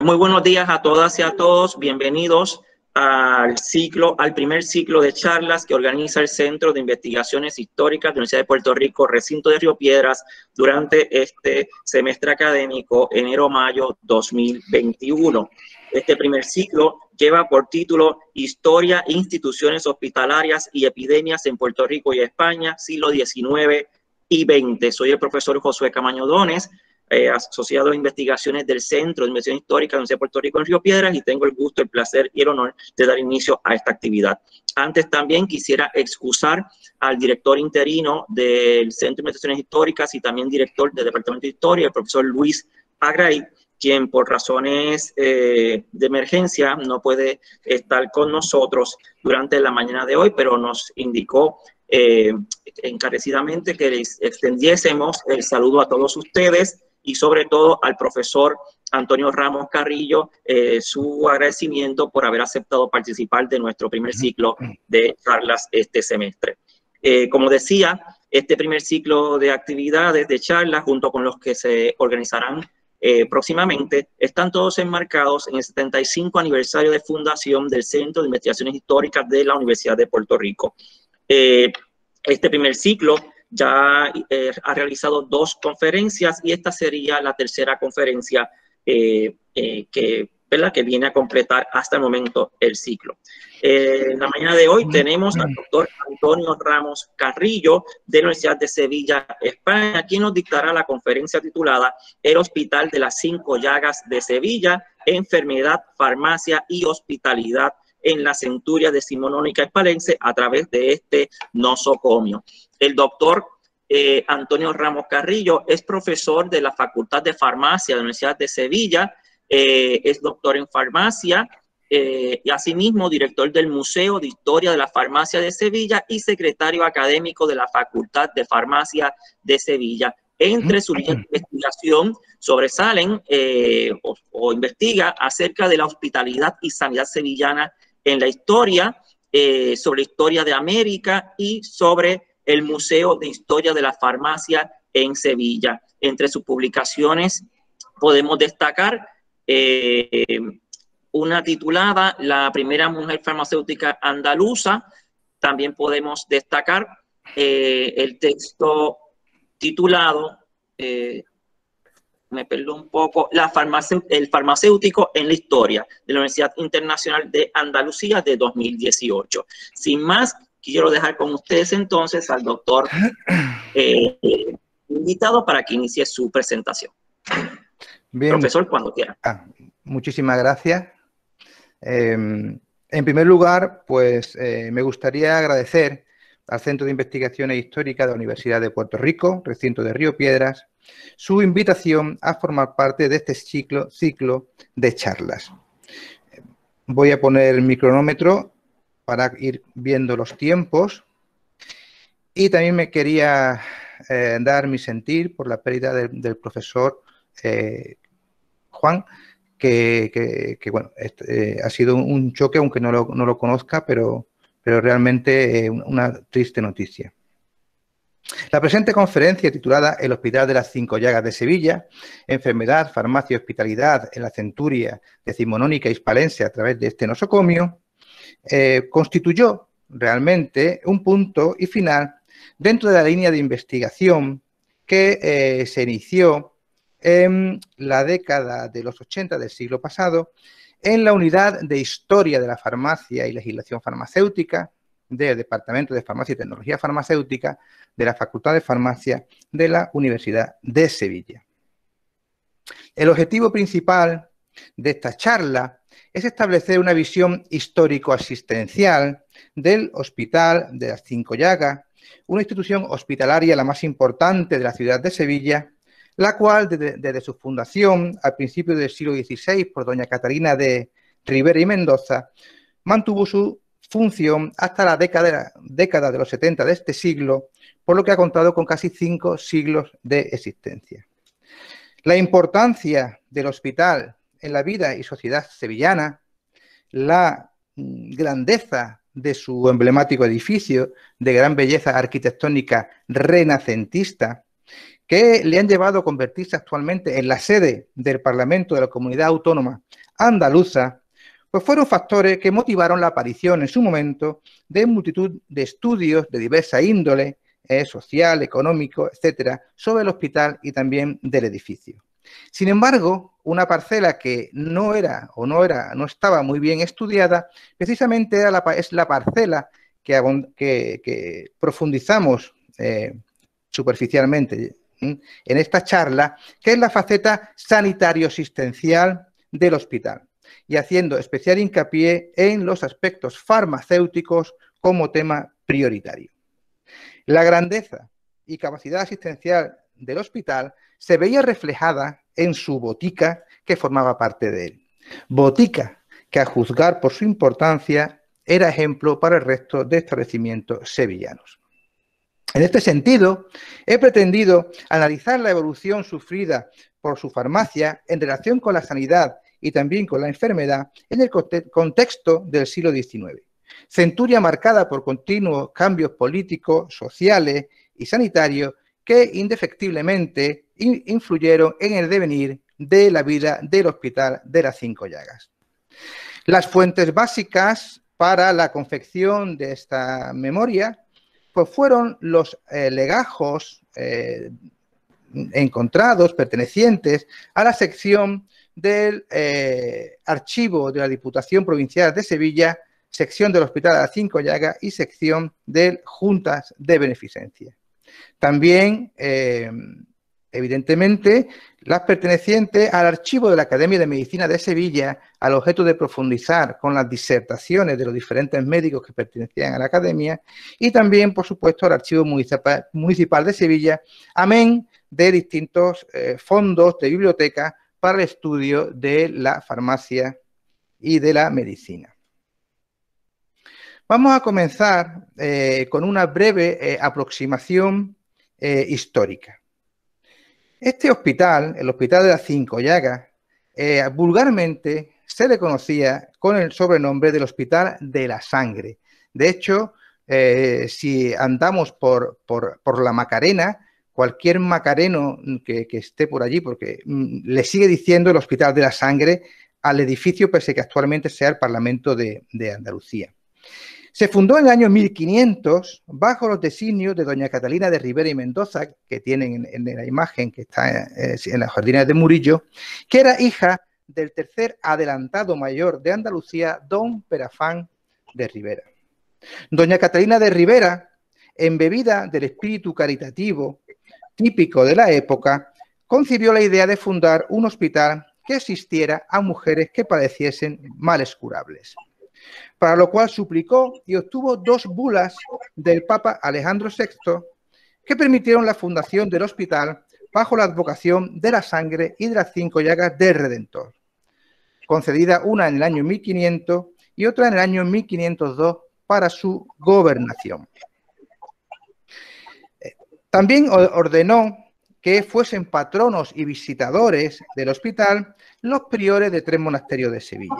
Muy buenos días a todas y a todos. Bienvenidos al ciclo, al primer ciclo de charlas que organiza el Centro de Investigaciones Históricas de la Universidad de Puerto Rico, recinto de Río Piedras, durante este semestre académico enero-mayo 2021. Este primer ciclo lleva por título Historia, instituciones hospitalarias y epidemias en Puerto Rico y España, siglo XIX y XX. Soy el profesor Josué camañodones Dones, eh, asociado a investigaciones del Centro de Investigaciones Históricas de la Universidad de Puerto Rico en Río Piedras y tengo el gusto, el placer y el honor de dar inicio a esta actividad. Antes también quisiera excusar al director interino del Centro de Investigaciones Históricas y también director del Departamento de Historia, el profesor Luis Agray, quien por razones eh, de emergencia no puede estar con nosotros durante la mañana de hoy, pero nos indicó eh, encarecidamente que les extendiésemos el saludo a todos ustedes y sobre todo al profesor Antonio Ramos Carrillo eh, su agradecimiento por haber aceptado participar de nuestro primer ciclo de charlas este semestre. Eh, como decía, este primer ciclo de actividades, de charlas, junto con los que se organizarán eh, próximamente, están todos enmarcados en el 75 aniversario de fundación del Centro de Investigaciones Históricas de la Universidad de Puerto Rico. este primer ciclo ya eh, ha realizado dos conferencias y esta sería la tercera conferencia eh, eh, que, que viene a completar hasta el momento el ciclo. En la mañana de hoy tenemos al doctor Antonio Ramos Carrillo de la Universidad de Sevilla, España, quien nos dictará la conferencia titulada El Hospital de las Cinco Llagas de Sevilla, Enfermedad, Farmacia y Hospitalidad en la centuria decimonónica espalense a través de este nosocomio. El doctor eh, Antonio Ramos Carrillo es profesor de la Facultad de Farmacia de la Universidad de Sevilla, eh, es doctor en farmacia, eh, y asimismo director del Museo de Historia de la Farmacia de Sevilla y secretario académico de la Facultad de Farmacia de Sevilla. Entre su investigación sobresalen o investiga acerca de la hospitalidad y sanidad sevillana en la historia, sobre eh, sobre historia de América y sobre el Museo de Historia de la Farmacia en Sevilla. Entre sus publicaciones podemos destacar eh, una titulada La primera mujer farmacéutica andaluza. También podemos destacar eh, el texto titulado me perdón un poco, la el farmacéutico en la historia de la Universidad Internacional de Andalucía de 2018. Sin más, quiero dejar con ustedes entonces al doctor eh, invitado para que inicie su presentación. Bien. Profesor, cuando quiera. Ah, muchísimas gracias. Em, en primer lugar, pues eh, me gustaría agradecer al Centro de Investigaciones Históricas de la Universidad de Puerto Rico, recinto de Río Piedras, su invitación a formar parte de este ciclo, ciclo de charlas. Voy a poner el cronómetro para ir viendo los tiempos. Y también me quería eh, dar mi sentir por la pérdida del profesor eh, Juan, que, bueno, este, eh, ha sido un choque, aunque no lo, no lo conozca, pero, pero realmente una triste noticia. La presente conferencia, titulada El Hospital de las Cinco Llagas de Sevilla, Enfermedad, Farmacia y Hospitalidad en la Centuria Decimonónica Hispalense a través de este nosocomio, eh, constituyó realmente un punto y final dentro de la línea de investigación que eh, se inició en la década de los 80 del siglo pasado en la unidad de historia de la farmacia y legislación farmacéutica del Departamento de Farmacia y Tecnología Farmacéutica de la Facultad de Farmacia de la Universidad de Sevilla. El objetivo principal de esta charla es establecer una visión histórico-asistencial del Hospital de las Cinco Llagas, una institución hospitalaria la más importante de la ciudad de Sevilla, la cual desde, su fundación al principio del siglo XVI por doña Catalina de Rivera y Mendoza mantuvo su función hasta la década, de los 70 de este siglo, por lo que ha contado con casi cinco siglos de existencia. La importancia del hospital en la vida y sociedad sevillana, la mm, grandeza de su emblemático edificio de gran belleza arquitectónica renacentista, que le han llevado a convertirse actualmente en la sede del Parlamento de la Comunidad Autónoma Andaluza, pues fueron factores que motivaron la aparición en su momento de multitud de estudios de diversa índole, eh, social, económico, etcétera, sobre el hospital y también del edificio. Sin embargo, una parcela que no era o no era, no estaba muy bien estudiada, precisamente es la parcela que, profundizamos eh, superficialmente en esta charla, que es la faceta sanitario-asistencial del hospital y haciendo especial hincapié en los aspectos farmacéuticos como tema prioritario. La grandeza y capacidad asistencial del hospital se veía reflejada en su botica que formaba parte de él. Botica que a juzgar por su importancia era ejemplo para el resto de establecimientos sevillanos. En este sentido, he pretendido analizar la evolución sufrida por su farmacia en relación con la sanidad y también con la enfermedad en el contexto del siglo XIX. Centuria marcada por continuos cambios políticos, sociales y sanitarios que indefectiblemente influyeron en el devenir de la vida del Hospital de las Cinco Llagas. Las fuentes básicas para la confección de esta memoria pues fueron los eh, legajos eh, encontrados pertenecientes a la sección del eh, archivo de la Diputación Provincial de Sevilla, sección del Hospital de las Cinco Llagas y sección de Juntas de Beneficencia. También, eh, evidentemente, las pertenecientes al archivo de la Academia de Medicina de Sevilla, al objeto de profundizar con las disertaciones de los diferentes médicos que pertenecían a la Academia, y también, por supuesto, al Archivo Municipal de Sevilla, amén de distintos eh, fondos de biblioteca para el estudio de la farmacia y de la medicina. Vamos a comenzar eh, con una breve eh, aproximación eh, histórica. Este hospital, el Hospital de las Cinco Llagas, vulgarmente se le conocía con el sobrenombre del Hospital de la Sangre. De hecho, si andamos por la Macarena, cualquier macareno que, esté por allí, porque mm, le sigue diciendo el Hospital de la Sangre al edificio, pese que actualmente sea el Parlamento de, Andalucía. Se fundó en el año 1500 bajo los designios de doña Catalina de Rivera y Mendoza, que tienen en, la imagen que está en, las jardines de Murillo, que era hija del tercer adelantado mayor de Andalucía, don Perafán de Rivera. Doña Catalina de Rivera, embebida del espíritu caritativo típico de la época, concibió la idea de fundar un hospital que asistiera a mujeres que padeciesen males curables. Para lo cual suplicó y obtuvo dos bulas del Papa Alejandro VI que permitieron la fundación del hospital bajo la advocación de la sangre y de las cinco llagas del Redentor, concedida una en el año 1500 y otra en el año 1502 para su gobernación. También ordenó que fuesen patronos y visitadores del hospital los priores de tres monasterios de Sevilla.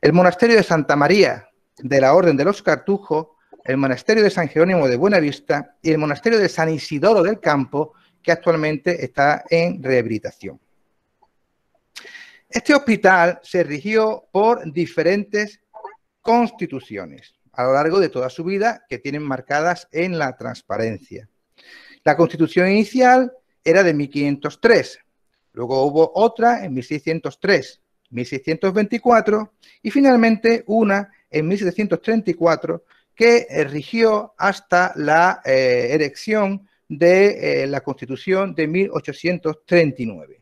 El monasterio de Santa María de la Orden de los Cartujos, el monasterio de San Jerónimo de Buenavista y el monasterio de San Isidoro del Campo, que actualmente está en rehabilitación. Este hospital se rigió por diferentes constituciones a lo largo de toda su vida que tienen marcadas en la transparencia. La constitución inicial era de 1503, luego hubo otra en 1603, 1624 y finalmente una en 1734 que eh, rigió hasta la eh, erección de eh, la Constitución de 1839.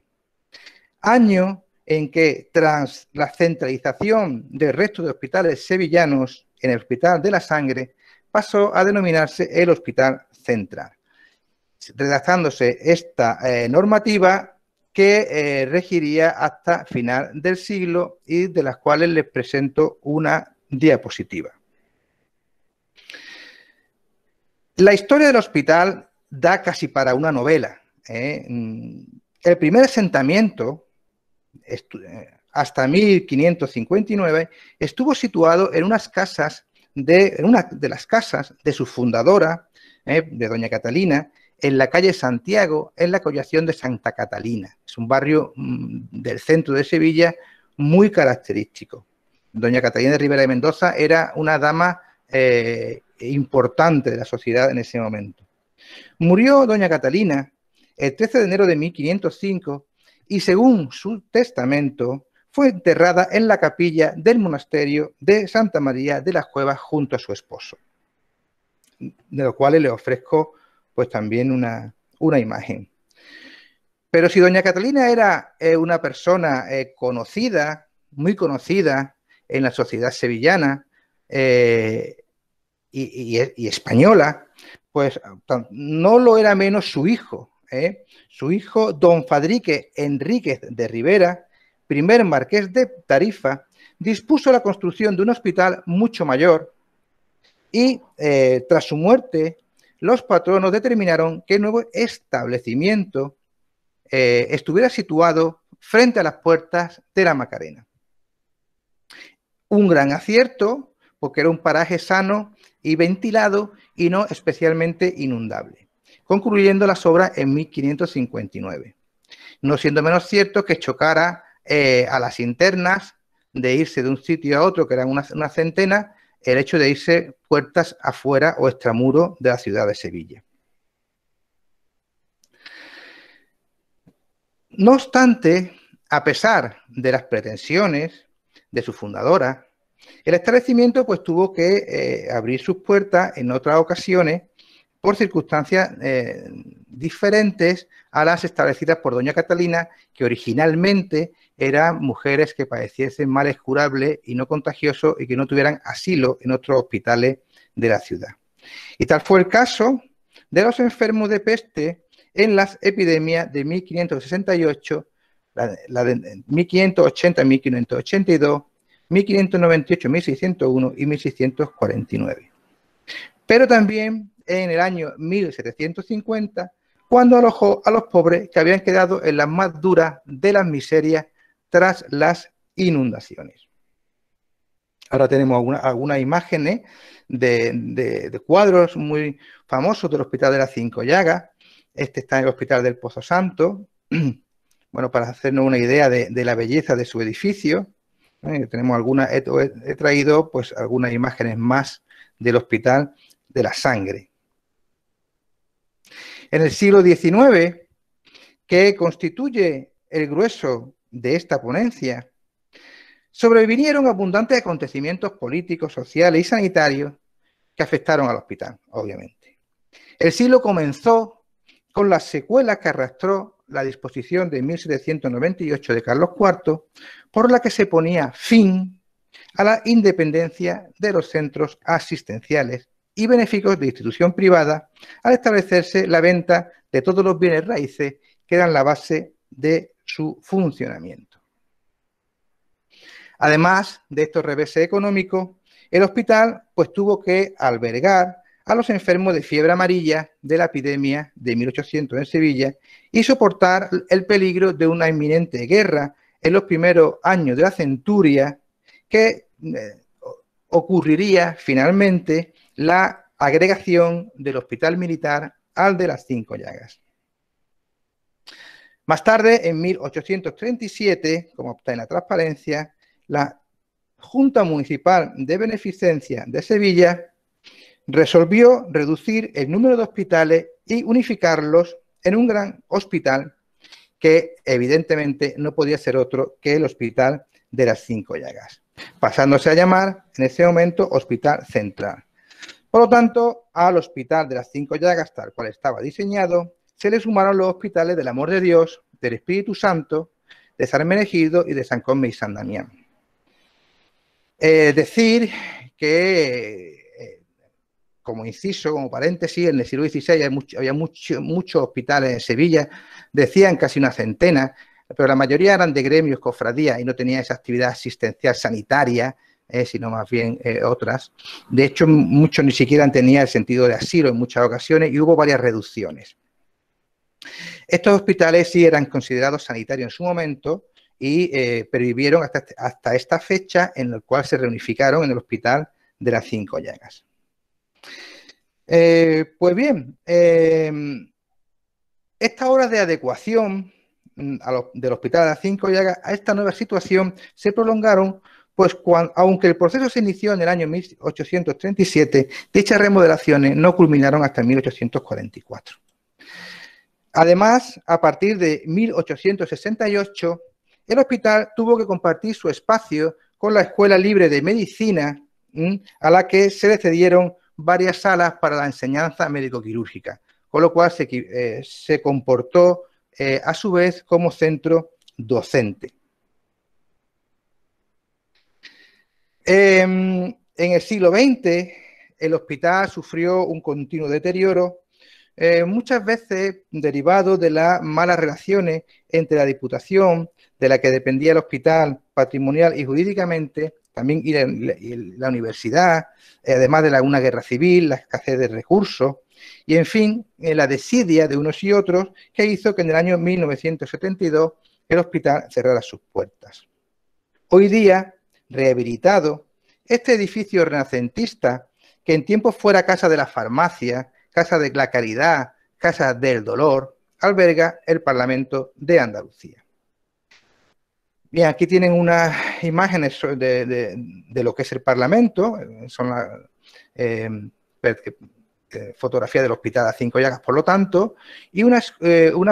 Año en que tras la centralización del resto de hospitales sevillanos en el Hospital de la Sangre, pasó a denominarse el Hospital Central redactándose esta eh, normativa que eh, regiría hasta final del siglo y de las cuales les presento una diapositiva. La historia del hospital da casi para una novela. ¿eh? Mm, el primer asentamiento, hasta 1559, estuvo situado en unas casas de, una de las casas de su fundadora, de doña Catalina, en la calle Santiago, en la collación de Santa Catalina. Es un barrio mm, del centro de Sevilla muy característico. Doña Catalina de Rivera de Mendoza era una dama eh, importante de la sociedad en ese momento. Murió Doña Catalina el 13 de enero de 1505 y según su testamento fue enterrada en la capilla del monasterio de Santa María de las Cuevas junto a su esposo, de lo cual le ofrezco pues también una, imagen. Pero si doña Catalina era eh, una persona eh, conocida, muy conocida en la sociedad sevillana eh, y, y, española, pues ah, no lo era menos su hijo, su hijo don Fadrique Enríquez de Rivera, primer marqués de Tarifa, dispuso la construcción de un hospital mucho mayor y tras su muerte los patronos determinaron que el nuevo establecimiento eh, estuviera situado frente a las puertas de la Macarena. Un gran acierto, porque era un paraje sano y ventilado y no especialmente inundable, concluyendo las obras en 1559. No siendo menos cierto que chocara eh, a las internas de irse de un sitio a otro, que eran una centena, el hecho de irse puertas afuera o extramuro de la ciudad de Sevilla. No obstante, a pesar de las pretensiones de su fundadora, el establecimiento pues, tuvo que eh, abrir sus puertas en otras ocasiones por circunstancias eh, diferentes a las establecidas por Doña Catalina, que originalmente eran mujeres que padeciesen males curables y no contagiosos y que no tuvieran asilo en otros hospitales de la ciudad. Y tal fue el caso de los enfermos de peste en las epidemias de 1568, la, 1580, 1582, 1598, 1601 y 1649. Pero también en el año 1750, cuando alojó a los pobres que habían quedado en las más duras de las miserias tras las inundaciones. Ahora tenemos algunas imágenes ¿eh? de, cuadros muy famosos del Hospital de las Cinco Llagas. Este está en el Hospital del Pozo Santo. Bueno, para hacernos una idea de, la belleza de su edificio, ¿eh? tenemos he, traído pues algunas imágenes más del Hospital de la Sangre. En el siglo XIX, que constituye el grueso de esta ponencia. Sobrevinieron abundantes acontecimientos políticos, sociales y sanitarios que afectaron al hospital, obviamente. El siglo comenzó con la secuela que arrastró la disposición de 1798 de Carlos IV, por la que se ponía fin a la independencia de los centros asistenciales y benéficos de institución privada al establecerse la venta de todos los bienes raíces que eran la base de su funcionamiento. Además de estos reveses económicos, el hospital pues tuvo que albergar a los enfermos de fiebre amarilla de la epidemia de 1800 en Sevilla y soportar el peligro de una inminente guerra en los primeros años de la centuria que eh, ocurriría finalmente la agregación del hospital militar al de las cinco llagas. Más tarde, en 1837, como está en la transparencia, la Junta Municipal de Beneficencia de Sevilla resolvió reducir el número de hospitales y unificarlos en un gran hospital que evidentemente no podía ser otro que el Hospital de las Cinco Llagas, pasándose a llamar en ese momento Hospital Central. Por lo tanto, al Hospital de las Cinco Llagas, tal cual estaba diseñado, se le sumaron los hospitales del Amor de Dios, del Espíritu Santo, de San Menejido y de San Cosme y San Damián. Eh, decir que, eh, como inciso, como paréntesis, en el siglo XVI había, muchos hospitales en Sevilla, decían casi una centena, pero la mayoría eran de gremios, cofradías y no tenía esa actividad asistencial sanitaria, eh, sino más bien eh, otras. De hecho, muchos ni siquiera tenían el sentido de asilo en muchas ocasiones y hubo varias reducciones. Estos hospitales sí eran considerados sanitarios en su momento, y eh, pervivieron este, hasta, esta fecha en la cual se reunificaron en el Hospital de las Cinco Llagas. Eh, pues bien, em, estas horas de adecuación mm, del Hospital de las Cinco Llagas a esta nueva situación se prolongaron, pues aunque el proceso se inició en el año 1837, dichas remodelaciones no culminaron hasta 1844. Además, a partir de 1868, el hospital tuvo que compartir su espacio con la Escuela Libre de Medicina, a la que se le cedieron varias salas para la enseñanza médico-quirúrgica, con lo cual se, eh, comportó eh, a su vez como centro docente. Em, en el siglo XX, el hospital sufrió un continuo deterioro eh, muchas veces derivado de las malas relaciones entre la Diputación, de la que dependía el hospital patrimonial y jurídicamente, también la, universidad, eh, además de la, una guerra civil, la escasez de recursos, y en fin, eh, la desidia de unos y otros que hizo que en el año 1972 el hospital cerrara sus puertas. Hoy día, rehabilitado, este edificio renacentista, que en tiempos fuera casa de la farmacia Casa de la Caridad, Casa del Dolor, alberga el Parlamento de Andalucía. Bien, aquí tienen unas imágenes de, lo que es el Parlamento, son la eh, eh, eh, fotografía del Hospital a Cinco Llagas, por lo tanto, y una,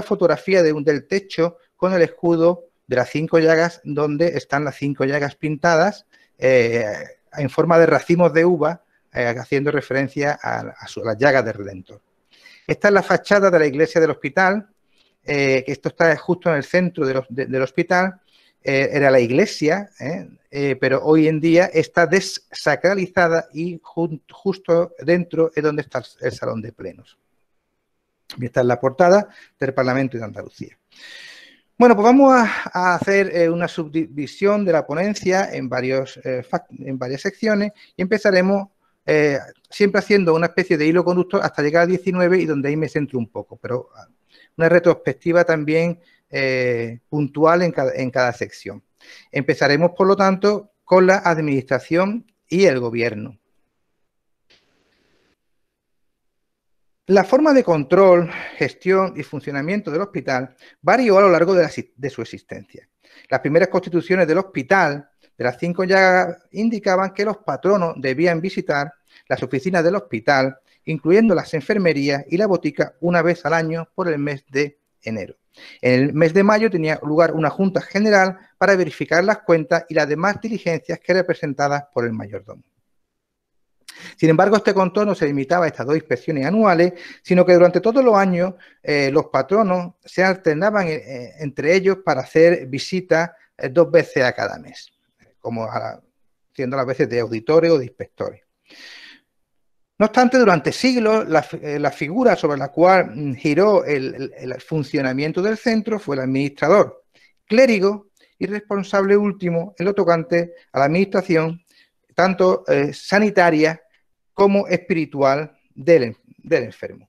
fotografía de, del techo con el escudo de las Cinco Llagas, donde están las Cinco Llagas pintadas en forma de racimos de uva eh, haciendo referencia a, la llaga de Redentor. Esta es la fachada de la iglesia del hospital, eh, que esto está justo en el centro del hospital, eh, era la iglesia, pero hoy en día está desacralizada y justo dentro es donde está el salón de plenos. Y esta es la portada del Parlamento de Andalucía. Bueno, pues vamos a, hacer una subdivisión de la ponencia en, varios, en varias secciones y empezaremos eh, siempre haciendo una especie de hilo conductor hasta llegar a 19 y donde ahí me centro un poco, pero ah, una retrospectiva también eh, puntual en cada, en cada sección. Empezaremos, por lo tanto, con la administración y el gobierno. La forma de control, gestión y funcionamiento del hospital varió a lo largo de, la, de, su existencia. Las primeras constituciones del hospital de las cinco ya indicaban que los patronos debían visitar las oficinas del hospital, incluyendo las enfermerías y la botica una vez al año por el mes de enero. En el mes de mayo tenía lugar una junta general para verificar las cuentas y las demás diligencias que representadas por el mayordomo. Sin embargo, este contorno se limitaba a estas dos inspecciones anuales, sino que durante todos los años eh, los patronos se alternaban eh, entre ellos para hacer visitas eh, dos veces a cada mes como a siendo las veces de auditores o de inspectores. No obstante, durante siglos, la, eh, figura sobre la cual mm, giró el, funcionamiento del centro fue el administrador, clérigo y responsable último en lo tocante a la administración, tanto eh, sanitaria como espiritual del, del, enfermo.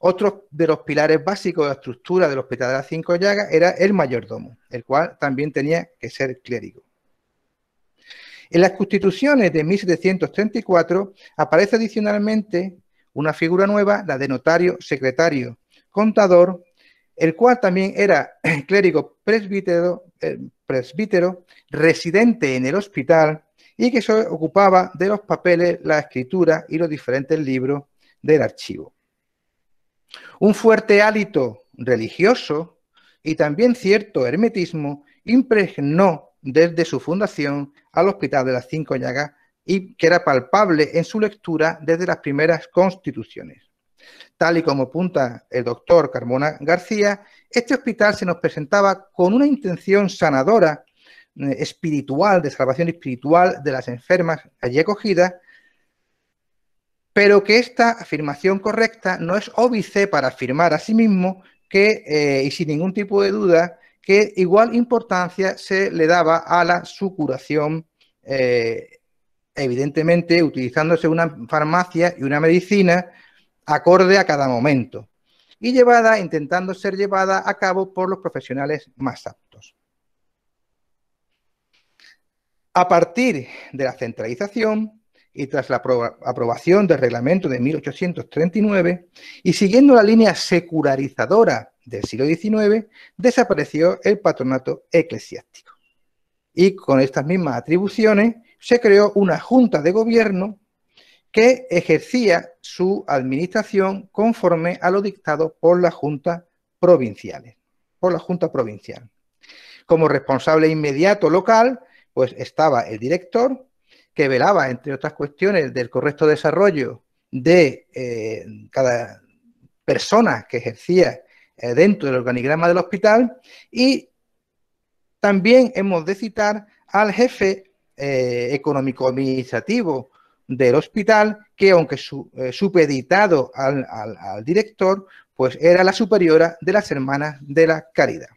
Otro de los pilares básicos de la estructura del Hospital de las Cinco Llagas era el mayordomo, el cual también tenía que ser clérigo. En las constituciones de 1734 aparece adicionalmente una figura nueva, la de notario secretario, contador, el cual también era clérigo presbítero, eh, presbítero residente en el hospital y que se ocupaba de los papeles, la escritura y los diferentes libros del archivo. Un fuerte hálito religioso y también cierto hermetismo impregnó desde su fundación al Hospital de las Cinco Llagas y que era palpable en su lectura desde las primeras constituciones. Tal y como apunta el doctor Carmona García, este hospital se nos presentaba con una intención sanadora, eh, espiritual, de salvación espiritual de las enfermas allí acogidas, pero que esta afirmación correcta no es óbice para afirmar a sí mismo que, eh, y sin ningún tipo de duda, que igual importancia se le daba a la sucuración, eh, evidentemente utilizándose una farmacia y una medicina acorde a cada momento y llevada, intentando ser llevada a cabo por los profesionales más aptos. A partir de la centralización y tras la aprobación del reglamento de 1839 y siguiendo la línea secularizadora del siglo XIX desapareció el patronato eclesiástico. Y con estas mismas atribuciones se creó una junta de gobierno que ejercía su administración conforme a lo dictado por las juntas provinciales, por la junta provincial. Como responsable inmediato local, pues estaba el director, que velaba, entre otras cuestiones, del correcto desarrollo de eh, cada persona que ejercía eh, dentro del organigrama del hospital y también hemos de citar al jefe eh, económico-administrativo del hospital, que aunque eh, supeditado al, director, pues era la superiora de las hermanas de la caridad.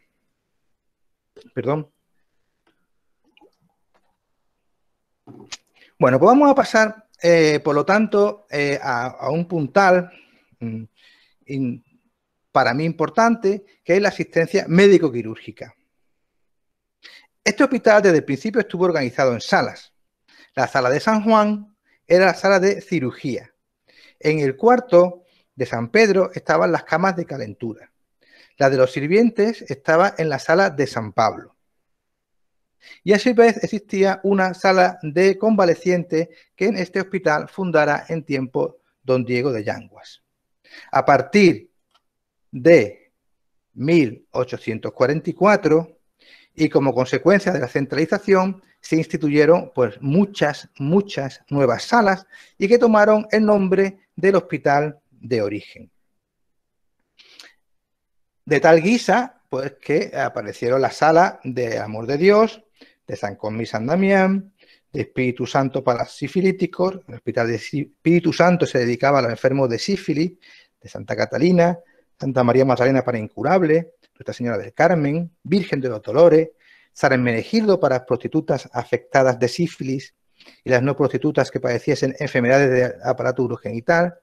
Perdón. Bueno, pues vamos a pasar, por lo tanto, a, un puntal mm, para mí importante, que es la asistencia médico-quirúrgica. Este hospital desde el principio estuvo organizado en salas. La sala de San Juan era la sala de cirugía. En el cuarto de San Pedro estaban las camas de calentura. La de los sirvientes estaba en la sala de San Pablo. Y a su vez existía una sala de convalecientes que en este hospital fundara en tiempo don Diego de Yanguas. A partir de 1844 y como consecuencia de la centralización se instituyeron pues muchas, muchas nuevas salas y que tomaron el nombre del hospital de origen. De tal guisa, pues que aparecieron las sala de Amor de Dios, de San y San Damián, de Espíritu Santo para sifilíticos, el hospital de Espíritu Santo se dedicaba a los enfermos de sífilis, de Santa Catalina, Santa María Magdalena para incurable, Nuestra Señora del Carmen, Virgen de los Dolores, San Menegildo para prostitutas afectadas de sífilis y las no prostitutas que padeciesen enfermedades de aparato urogenital,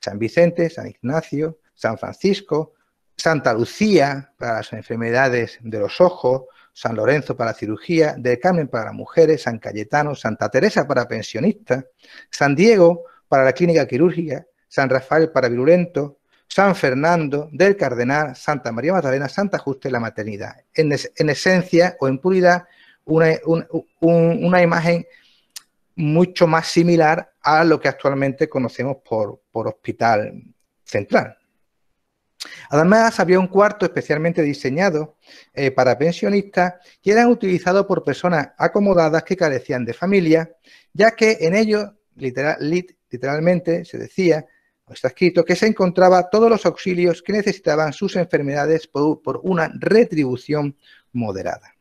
San Vicente, San Ignacio, San Francisco, Santa Lucía para las enfermedades de los ojos, San Lorenzo para cirugía, del Carmen para las mujeres, San Cayetano, Santa Teresa para pensionistas, San Diego para la clínica quirúrgica, San Rafael para virulento, San Fernando, del Cardenal, Santa María Magdalena, Santa Justa y la Maternidad. En, esencia o en puridad, una, imagen mucho más similar a lo que actualmente conocemos por, hospital central. Además, había un cuarto especialmente diseñado eh, para pensionistas y eran utilizados por personas acomodadas que carecían de familia, ya que en ellos, literalmente, se decía, está escrito que se encontraba todos los auxilios que necesitaban sus enfermedades por, una retribución moderada.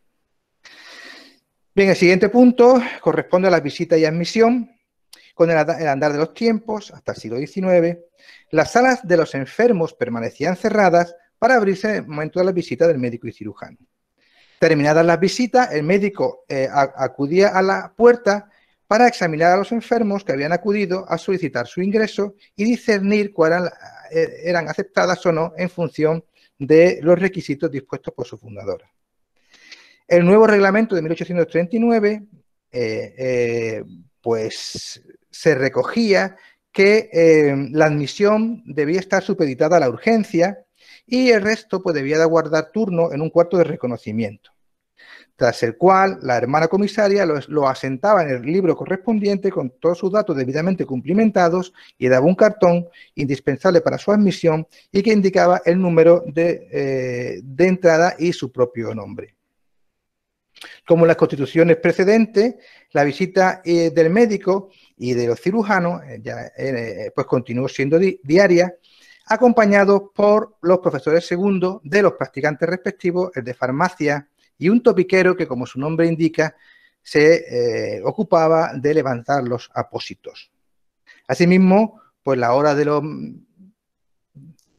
Bien, el siguiente punto corresponde a la visita y admisión. Con el, andar de los tiempos, hasta el siglo XIX, las salas de los enfermos permanecían cerradas para abrirse en el momento de la visita del médico y cirujano. Terminadas las visitas, el médico eh, acudía a la puerta para examinar a los enfermos que habían acudido a solicitar su ingreso y discernir cuáles eran, aceptadas o no en función de los requisitos dispuestos por su fundadora. El nuevo reglamento de 1839 eh, eh, pues se recogía que eh, la admisión debía estar supeditada a la urgencia y el resto pues, debía de guardar turno en un cuarto de reconocimiento tras el cual la hermana comisaria lo, asentaba en el libro correspondiente con todos sus datos debidamente cumplimentados y daba un cartón indispensable para su admisión y que indicaba el número de, eh, entrada y su propio nombre. Como en las constituciones precedentes, la visita eh, del médico y de los cirujanos eh, ya, pues continuó siendo diaria, acompañado por los profesores segundos de los practicantes respectivos, el de farmacia, y un topiquero que, como su nombre indica, se eh, ocupaba de levantar los apósitos. Asimismo, pues la hora de,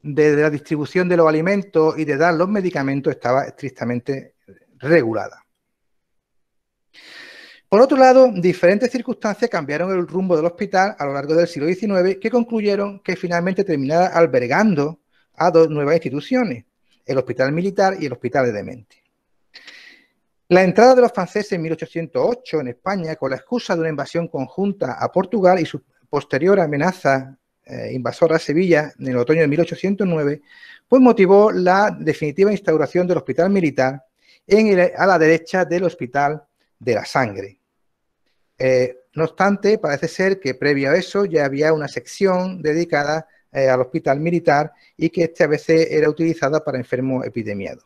la distribución de los alimentos y de dar los medicamentos estaba estrictamente regulada. Por otro lado, diferentes circunstancias cambiaron el rumbo del hospital a lo largo del siglo XIX que concluyeron que finalmente terminara albergando a dos nuevas instituciones, el Hospital Militar y el Hospital de Demente. La entrada de los franceses en 1808 en España con la excusa de una invasión conjunta a Portugal y su posterior amenaza eh, invasora a Sevilla en el otoño de 1809, pues motivó la definitiva instauración del hospital militar a la derecha del hospital de la sangre. Eh, no obstante, parece ser que previo a eso ya había una sección dedicada eh, al hospital militar y que este a veces era utilizada para enfermos epidemiados.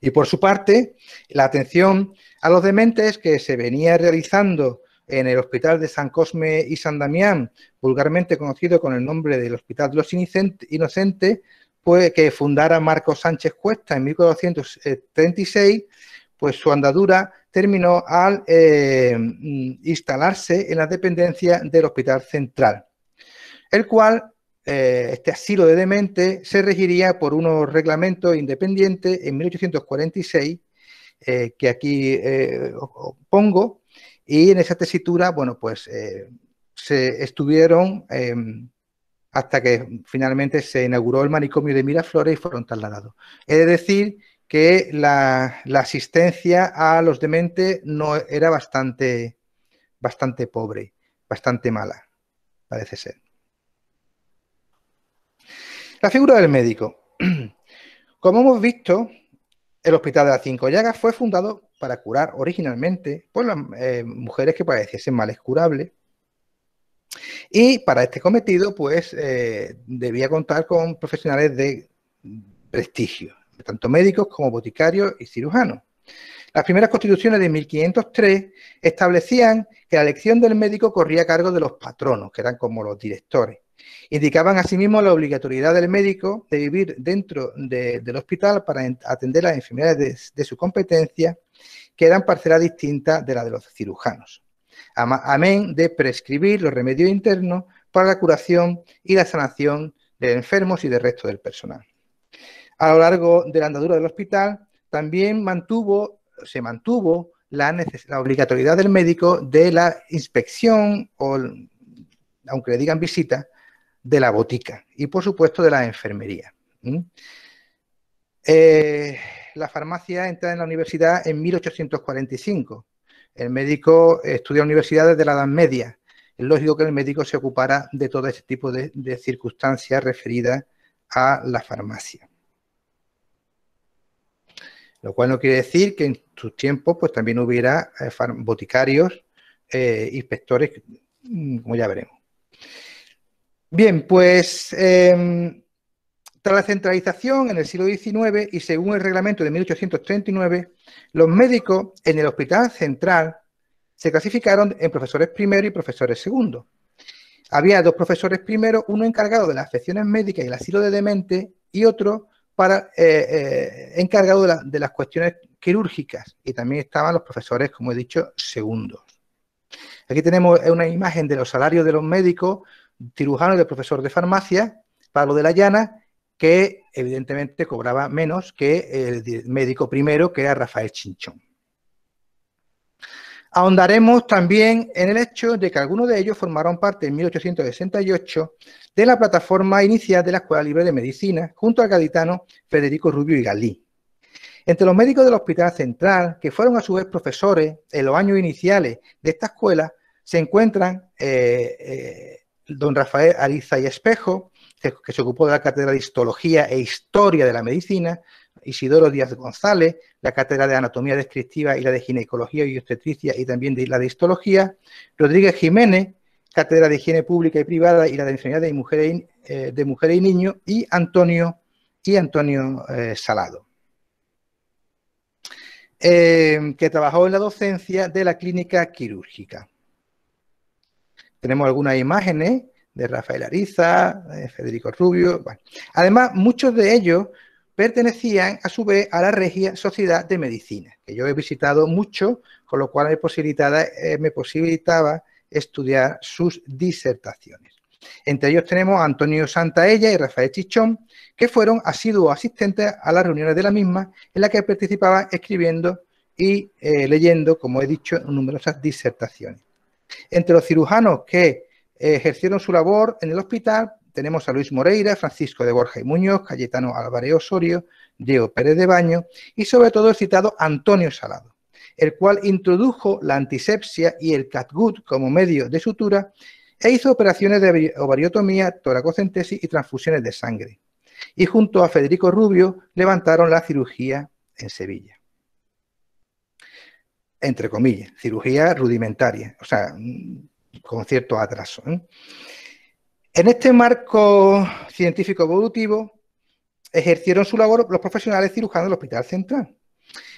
Y por su parte, la atención a los dementes que se venía realizando en el Hospital de San Cosme y San Damián, vulgarmente conocido con el nombre del Hospital de los Inocentes, pues, que fundara Marco Sánchez Cuesta en 1436, pues su andadura terminó al eh, instalarse en la dependencia del Hospital Central, el cual eh, este asilo de demente se regiría por unos reglamentos independientes en 1846 eh, que aquí eh, pongo y en esa tesitura, bueno, pues se estuvieron em, hasta que finalmente se inauguró el manicomio de Miraflores y fueron trasladados. Es decir, que la, la asistencia a los dementes no era bastante, bastante pobre, bastante mala, parece ser. La figura del médico. Como hemos visto, el Hospital de las Cinco Llagas fue fundado para curar originalmente por las eh, mujeres que padeciesen males curables. Y para este cometido, pues eh, debía contar con profesionales de prestigio, tanto médicos como boticarios y cirujanos. Las primeras constituciones de 1503 establecían que la elección del médico corría a cargo de los patronos, que eran como los directores. Indicaban asimismo la obligatoriedad del médico de vivir dentro del hospital para atender las enfermedades de, su competencia, que eran parcelas distintas de la de los cirujanos. Amén de prescribir los remedios internos para la curación y la sanación de enfermos y del resto del personal. A lo largo de la andadura del hospital, también mantuvo, se mantuvo la, obligatoriedad del médico de la inspección, o aunque le digan visita, de la botica y, por supuesto, de la enfermería. Eh, la farmacia entra en la universidad en 1845. El médico estudia en la universidad desde la Edad Media. Es lógico que el médico se ocupara de todo ese tipo de, circunstancias referidas a la farmacia. Lo cual no quiere decir que en sus tiempos pues, también hubiera eh, boticarios, eh, inspectores, mm, como ya veremos. Bien, pues em, tras la centralización en el siglo XIX y según el reglamento de 1839, los médicos en el Hospital Central se clasificaron en profesores primero y profesores segundo. Había dos profesores primero, uno encargado de las afecciones médicas y el asilo de demente y otro para, eh, eh, encargado de, de las cuestiones quirúrgicas. Y también estaban los profesores, como he dicho, segundos. Aquí tenemos una imagen de los salarios de los médicos cirujano y profesor de farmacia, Pablo de la Llana, que evidentemente cobraba menos que el médico primero, que era Rafael Chinchón. Ahondaremos también en el hecho de que algunos de ellos formaron parte en 1868 de la plataforma inicial de la Escuela Libre de Medicina, junto al gaditano Federico Rubio y Galí. Entre los médicos del Hospital Central, que fueron a su vez profesores en los años iniciales de esta escuela, se encuentran eh, eh, don Rafael Ariza y Espejo, que se ocupó de la cátedra de Histología e Historia de la Medicina, Isidoro Díaz González, la cátedra de Anatomía Descriptiva y la de Ginecología y Obstetricia y también de la de Histología, Rodríguez Jiménez, cátedra de Higiene Pública y Privada y la de Enfermedad de Mujeres, y eh, Niños, y Antonio, y Antonio eh, Salado. Eh, que trabajó en la docencia de la clínica quirúrgica. Tenemos algunas imágenes de Rafael Ariza, de Federico Rubio. Además, muchos de ellos pertenecían a su vez a la Regia Sociedad de Medicina, que yo he visitado mucho, con lo cual eh, me posibilitaba, estudiar sus disertaciones. Entre ellos tenemos a Antonio Santaella y Rafael Chichón, que fueron asiduos asistentes a las reuniones de la misma, en las que participaban escribiendo y eh, leyendo, como he dicho, numerosas disertaciones. Entre los cirujanos que eh, ejercieron su labor en el hospital tenemos a Luis Moreira, Francisco de Borja y Muñoz, Cayetano Álvarez Osorio, Diego Pérez de Baño y sobre todo el citado Antonio Salado, el cual introdujo la antisepsia y el catgut como medio de sutura e hizo operaciones de ovariotomía, toracocentesis y transfusiones de sangre. Y junto a Federico Rubio levantaron la cirugía en Sevilla entre comillas, cirugía rudimentaria, o sea, con cierto atraso. ¿eh? En este marco científico evolutivo ejercieron su labor los profesionales cirujanos del Hospital Central,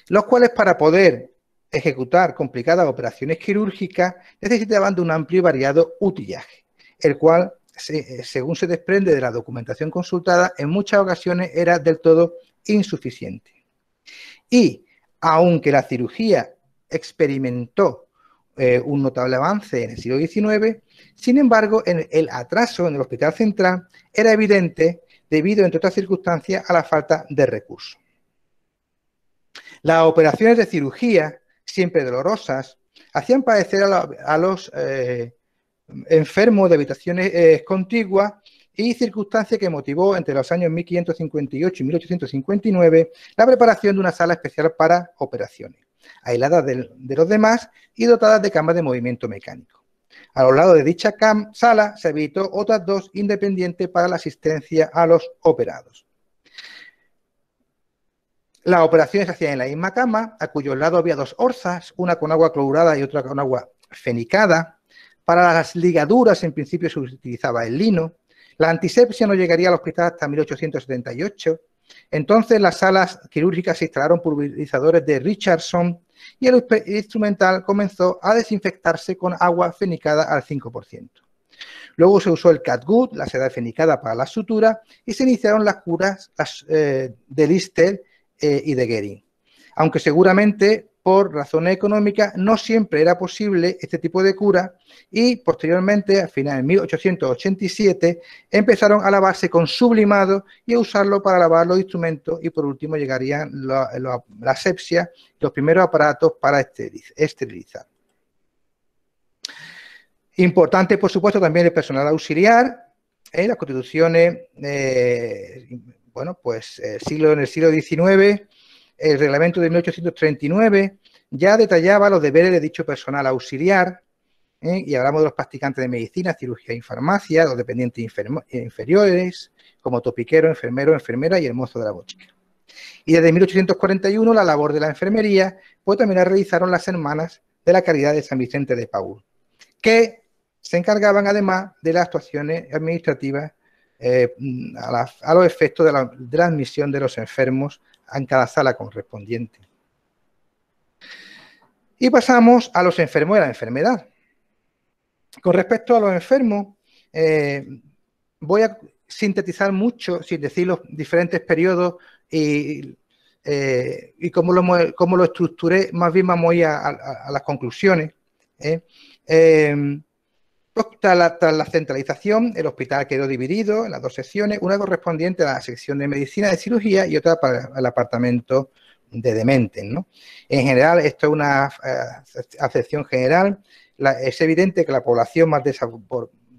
los cuales para poder ejecutar complicadas operaciones quirúrgicas necesitaban de un amplio y variado utillaje, el cual, según se desprende de la documentación consultada, en muchas ocasiones era del todo insuficiente. Y aunque la cirugía experimentó eh, un notable avance en el siglo XIX, sin embargo, el atraso en el Hospital Central era evidente debido, entre otras circunstancias, a la falta de recursos. Las operaciones de cirugía, siempre dolorosas, hacían padecer a, los eh, enfermos de habitaciones eh, contiguas y circunstancia que motivó entre los años 1558 y 1859 la preparación de una sala especial para operaciones aisladas de, los demás y dotadas de camas de movimiento mecánico. A los lados de dicha sala se habilitó otras dos independientes para la asistencia a los operados. Las operaciones se hacían en la misma cama, a cuyo lado había dos orzas, una con agua clorurada y otra con agua fenicada. Para las ligaduras, en principio, se utilizaba el lino. La antisepsia no llegaría a los hospital hasta 1878. Entonces las salas quirúrgicas se instalaron pulverizadores de Richardson y el instrumental comenzó a desinfectarse con agua fenicada al 5%. Luego se usó el catgut, la seda fenicada para la sutura, y se iniciaron las curas eh, de Lister eh, y de Gehring. Aunque seguramente por razones económicas no siempre era posible este tipo de cura y posteriormente, a final, de 1887, empezaron a lavarse con sublimado y a usarlo para lavar los instrumentos y por último llegarían la, la, los primeros aparatos para esterilizar. Importante, por supuesto, también el personal auxiliar, en las constituciones, eh, bueno, pues el eh, siglo, en el siglo XIX el reglamento de 1839 ya detallaba los deberes de dicho personal auxiliar, ¿eh? y hablamos de los practicantes de medicina, cirugía y farmacia, los dependientes inferiores, como topiquero, enfermero, enfermera y el mozo de la bochica. Y desde 1841 la labor de la enfermería, pues también la realizaron las hermanas de la Caridad de San Vicente de Paul, que se encargaban además de las actuaciones administrativas eh, a, los efectos de la, de de los enfermos en cada sala correspondiente. Y pasamos a los enfermos y la enfermedad. Con respecto a los enfermos, eh, voy a sintetizar mucho, sin decir los diferentes periodos y, eh, cómo, lo, estructuré, más bien vamos a ir a, las conclusiones. ¿eh? Tras la, centralización, el hospital quedó dividido en las dos secciones, una correspondiente a la sección de medicina de cirugía y otra para el apartamento de dementes. ¿no? En general, esto es una eh, acepción general. es evidente que la población más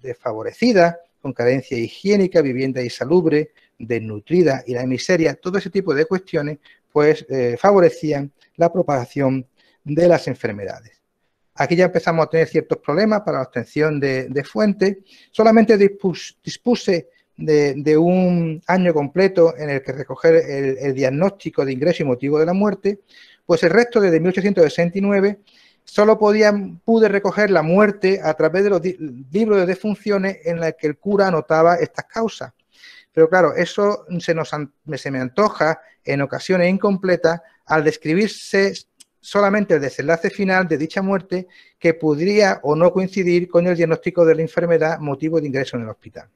desfavorecida, con carencia higiénica, vivienda insalubre, desnutrida y la miseria, todo ese tipo de cuestiones, pues eh, favorecían la propagación de las enfermedades. Aquí ya empezamos a tener ciertos problemas para la obtención de, fuentes. Solamente dispuse de, un año completo en el que recoger el, diagnóstico de ingreso y motivo de la muerte, pues el resto desde 1869 solo pude recoger la muerte a través de los libros de defunciones en los que el cura anotaba estas causas. Pero claro, eso se, nos, se me antoja en ocasiones incompletas al describirse solamente el desenlace final de dicha muerte que podría o no coincidir con el diagnóstico de la enfermedad motivo de ingreso en el hospital.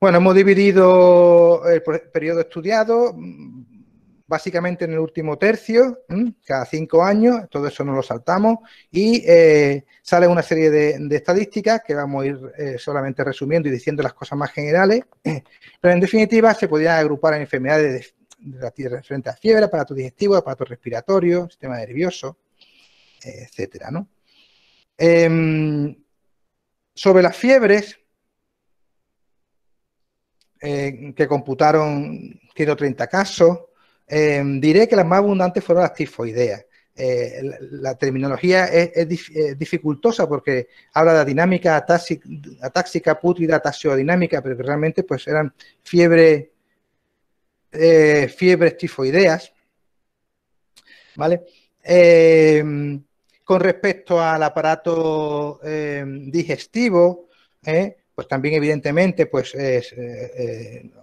Bueno, hemos dividido el periodo estudiado mm, básicamente en el último tercio, mm, cada cinco años, todo eso nos lo saltamos y eh, sale una serie de, estadísticas que vamos a ir eh, solamente resumiendo y diciendo las cosas más generales, pero en definitiva se podrían agrupar en enfermedades Frente a fiebre, aparato digestivo, aparato respiratorio, sistema nervioso, etcétera, ¿no? Em, sobre las fiebres eh, que computaron 130 casos, em, diré que las más abundantes fueron las tifoideas. Eh, la, terminología es, eh, dificultosa porque habla de dinámica atáxica, pútrida, taxiodinámica, pero realmente pues eran fiebre eh, fiebres tifoideas, ¿vale? Eh, con respecto al aparato eh, digestivo, ¿eh? pues también evidentemente pues,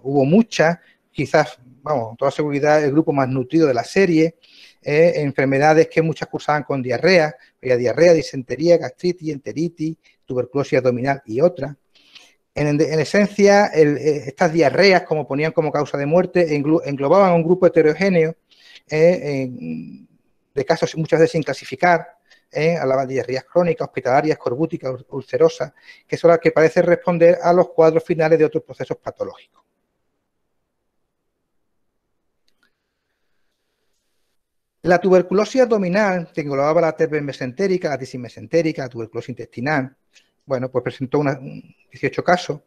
hubo muchas, quizás, vamos, toda seguridad, el grupo más nutrido de la serie, enfermedades que muchas cursaban con diarrea, había diarrea, disentería, gastritis, enteritis, tuberculosis abdominal y otras. En, esencia, eh, estas diarreas, como ponían como causa de muerte, englobaban un grupo heterogéneo eh, de casos muchas veces sin clasificar, eh, a las diarreas crónicas, hospitalarias, corbúticas, ulcerosas, que son las que parecen responder a los cuadros finales de otros procesos patológicos. La tuberculosis abdominal, que englobaba la TB mesentérica, la tisis mesentérica, la tuberculosis intestinal, bueno, pues presentó 18 casos.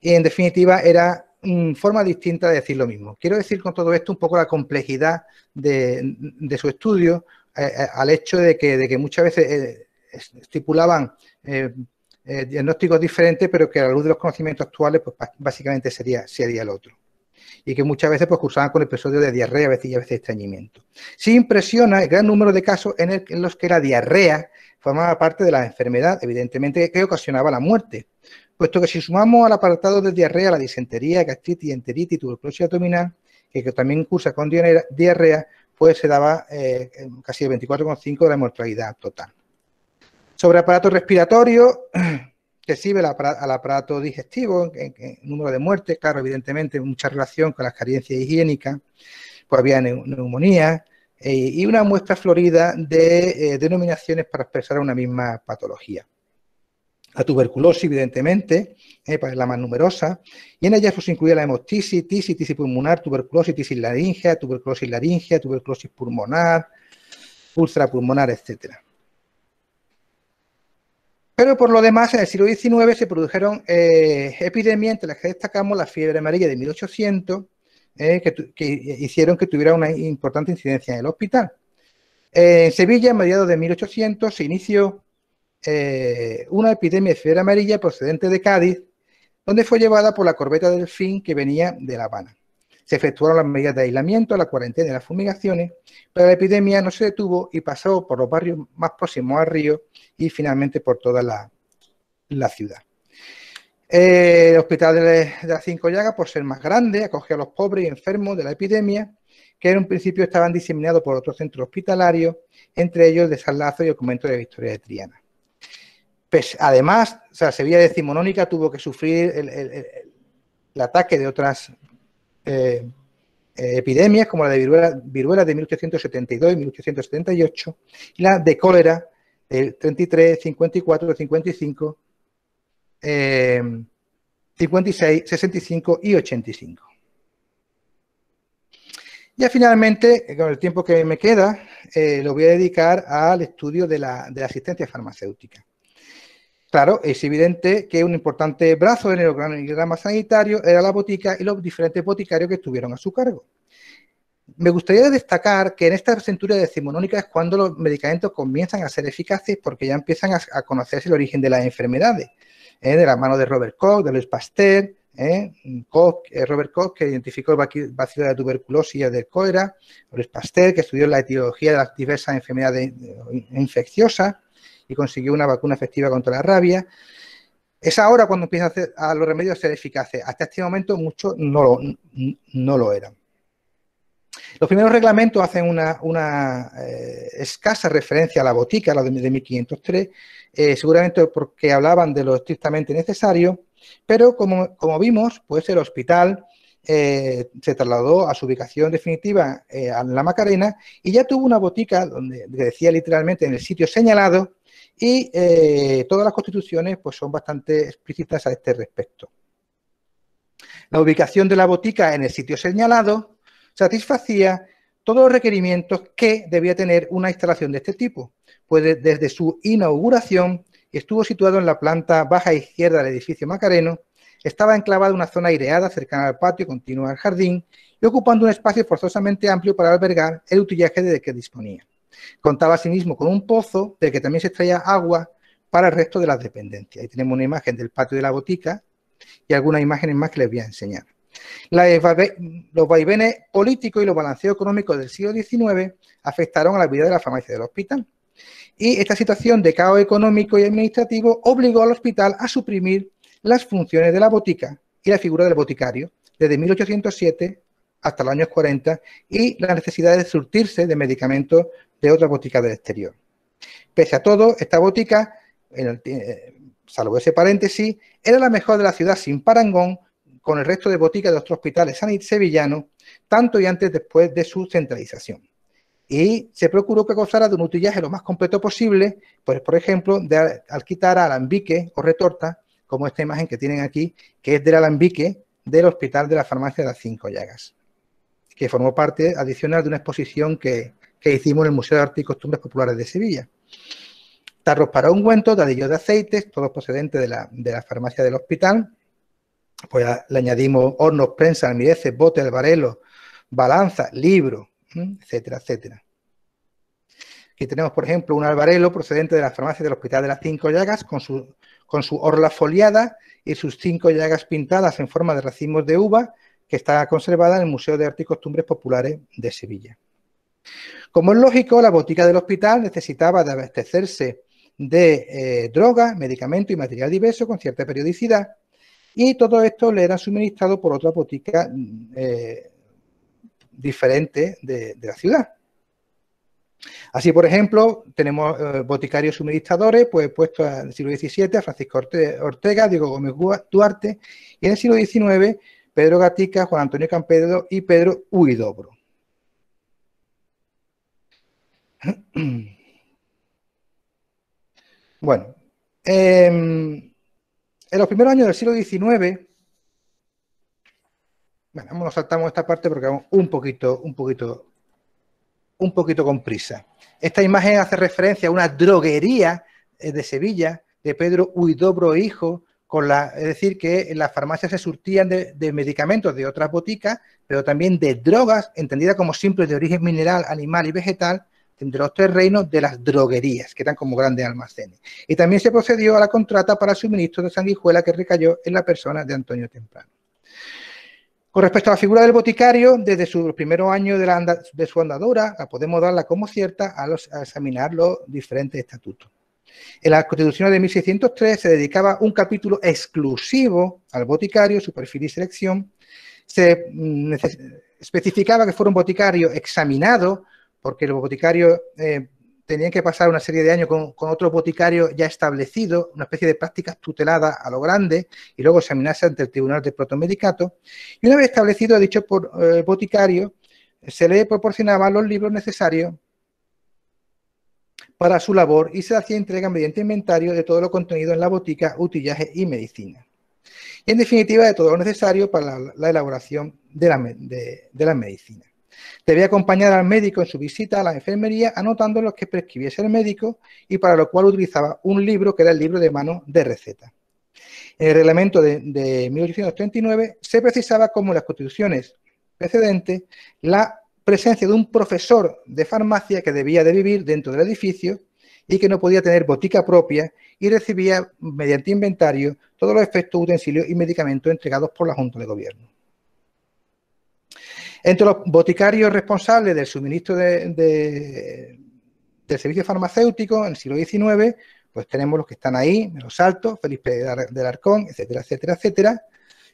Y en definitiva, era una mm, forma distinta de decir lo mismo. Quiero decir con todo esto un poco la complejidad de, su estudio eh, eh, al hecho de que, muchas veces eh, estipulaban diagnósticos diferentes, pero que a la luz de los conocimientos actuales, pues básicamente sería, sería el otro. Y que muchas veces pues, cursaban con episodios de diarrea a veces, y a veces estreñimiento. Sí impresiona el gran número de casos en, en los que la diarrea formaba parte de la enfermedad, evidentemente, que ocasionaba la muerte, puesto que si sumamos al apartado de diarrea la disentería, gastritis, enteritis, tuberculosis abdominal, que, también cursa con diarrea, pues se daba eh, casi el 24,5% de la mortalidad total. Sobre aparato respiratorio, que sirve al aparato digestivo, en, número de muertes, claro, evidentemente, mucha relación con las carencias higiénicas, pues había neumonía, eh, y una muestra florida de eh, denominaciones para expresar una misma patología. La tuberculosis, evidentemente, eh, pues es la más numerosa, y en ella pues, incluía la hemostisis, tisis, tisis pulmonar, tuberculosis, tisis laringea, tuberculosis laringea, tuberculosis pulmonar, ultrapulmonar, pulmonar, etcétera. Pero por lo demás, en el siglo XIX se produjeron epidemias entre las que destacamos la fiebre amarilla de 1800 eh, que, hicieron que tuviera una importante incidencia en el hospital. en Sevilla, a mediados de 1800, se inició eh, una epidemia de fiebre amarilla procedente de Cádiz, donde fue llevada por la corbeta del fin que venía de La Habana. Se efectuaron las medidas de aislamiento, la cuarentena y las fumigaciones, pero la epidemia no se detuvo y pasó por los barrios más próximos al río y finalmente por toda la ciudad el hospital de, las Cinco Llagas, por ser más grande, acogió a los pobres y enfermos de la epidemia, que en un principio estaban diseminados por otros centros hospitalarios, entre ellos el de San y el convento de Victoria de Triana. Pues, además, o sea, Sevilla decimonónica tuvo que sufrir el, ataque de otras eh, eh, epidemias, como la de viruela, viruela de 1872 y 1878, y la de cólera del 33, 54, 55 56, eh, 65 y 85. Ya finalmente, eh, con el tiempo que me queda, eh, lo voy a dedicar al estudio de la, asistencia farmacéutica. Claro, es evidente que un importante brazo del organigrama sanitario era la botica y los diferentes boticarios que estuvieron a su cargo. Me gustaría destacar que en esta centuria decimonónica es cuando los medicamentos comienzan a ser eficaces porque ya empiezan a conocerse el origen de las enfermedades. ¿eh? de la mano de Robert Koch, de Luis Pasteur, ¿eh? Eh, Robert Koch, que identificó el vacío de la tuberculosis y el del cólera, Luis Pasteur, que estudió la etiología de las diversas enfermedades infecciosas y consiguió una vacuna efectiva contra la rabia. Es ahora cuando empiezan a, los remedios a ser eficaces. Hasta este momento muchos no lo, no eran. Los primeros reglamentos hacen una, escasa referencia a la botica, la de 1503, eh, seguramente porque hablaban de lo estrictamente necesario, pero como, vimos, pues el hospital eh, se trasladó a su ubicación definitiva eh, en la Macarena y ya tuvo una botica donde decía literalmente en el sitio señalado y todas las constituciones pues son bastante explícitas a este respecto. La ubicación de la botica en el sitio señalado satisfacía todos los requerimientos que debía tener una instalación de este tipo, pues desde su inauguración estuvo situado en la planta baja izquierda del edificio Macareno, estaba enclavado en una zona aireada cercana al patio y continua al jardín y ocupando un espacio forzosamente amplio para albergar el utillaje de que disponía. Contaba asimismo con un pozo del que también se extraía agua para el resto de las dependencias. Ahí tenemos una imagen del patio de la botica y algunas imágenes más que les voy a enseñar. los vaivenes políticos y los balanceos económicos del siglo XIX afectaron a la vida de la farmacia del hospital y esta situación de caos económico y administrativo obligó al hospital a suprimir las funciones de la botica y la figura del boticario desde 1807 hasta los años 40 y la necesidad de surtirse de medicamentos de otras boticas del exterior. Pese a todo, esta botica, eh, salvo ese paréntesis, era la mejor de la ciudad sin parangón con el resto de boticas de otros hospitales sevillanos, tanto y antes después de su centralización y se procuró que gozara de un utillaje lo más completo posible, pues por ejemplo, de, al quitar alambique o retorta, como esta imagen que tienen aquí, que es del alambique del Hospital de la Farmacia de las Cinco Llagas, que formó parte adicional de una exposición que, hicimos en el Museo de Arte y Costumbres Populares de Sevilla. Tarros para ungüentos, dadillos de aceites, todos procedentes de la, de la farmacia del hospital. Pues le añadimos hornos, prensa, almireces, botes, albarelos, balanza libro etcétera, etcétera. Aquí tenemos, por ejemplo, un albarelo procedente de la farmacia del Hospital de las Cinco Llagas con su, con su orla foliada y sus cinco llagas pintadas en forma de racimos de uva que está conservada en el Museo de Arte y Costumbres Populares de Sevilla. Como es lógico, la botica del hospital necesitaba de abastecerse de eh, drogas, medicamentos y material diverso con cierta periodicidad y todo esto le era suministrado por otra botica mm, eh, Diferente de, la ciudad. Así, por ejemplo, tenemos eh, boticarios suministradores, pues puesto en el siglo XVII a Francisco Ortega, Diego Gómez Duarte, y en el siglo XIX, Pedro Gatica, Juan Antonio Campedro y Pedro Huidobro. Bueno, em, en los primeros años del siglo XIX, bueno, nos saltamos esta parte porque vamos un poquito, un poquito, un poquito con prisa. Esta imagen hace referencia a una droguería eh, de Sevilla de Pedro Huidobro Hijo, con la, es decir, que en las farmacias se surtían de, medicamentos de otras boticas, pero también de drogas, entendidas como simples de origen mineral, animal y vegetal, entre los tres reinos de las droguerías, que eran como grandes almacenes. Y también se procedió a la contrata para el suministro de sanguijuela que recayó en la persona de Antonio Temprano. Con respecto a la figura del boticario, desde su primeros años de, su andadura, la podemos darla como cierta al examinar los diferentes estatutos. En la Constitución de 1603 se dedicaba un capítulo exclusivo al boticario, su perfil y selección. Se mm, especificaba que fuera un boticario examinado, porque el boticario eh, tenían que pasar una serie de años con, otro boticario ya establecido, una especie de prácticas tutelada a lo grande, y luego examinarse ante el tribunal de protomedicato. Y una vez establecido, dicho eh, boticario, se le proporcionaban los libros necesarios para su labor y se hacía entrega mediante inventario de todo lo contenido en la botica, utillaje y medicina. Y en definitiva, de todo lo necesario para la, elaboración de las medicinas. Debía acompañar al médico en su visita a la enfermería anotando lo que prescribiese el médico y para lo cual utilizaba un libro que era el libro de mano de receta. En el reglamento de, de 1839 se precisaba como en las constituciones precedentes la presencia de un profesor de farmacia que debía de vivir dentro del edificio y que no podía tener botica propia y recibía mediante inventario todos los efectos, utensilios y medicamentos entregados por la Junta de Gobierno. Entre los boticarios responsables del suministro de, del servicio farmacéutico en el siglo XIX, pues tenemos los que están ahí, los Altos, Felipe del Arcón, etcétera, etcétera, etcétera.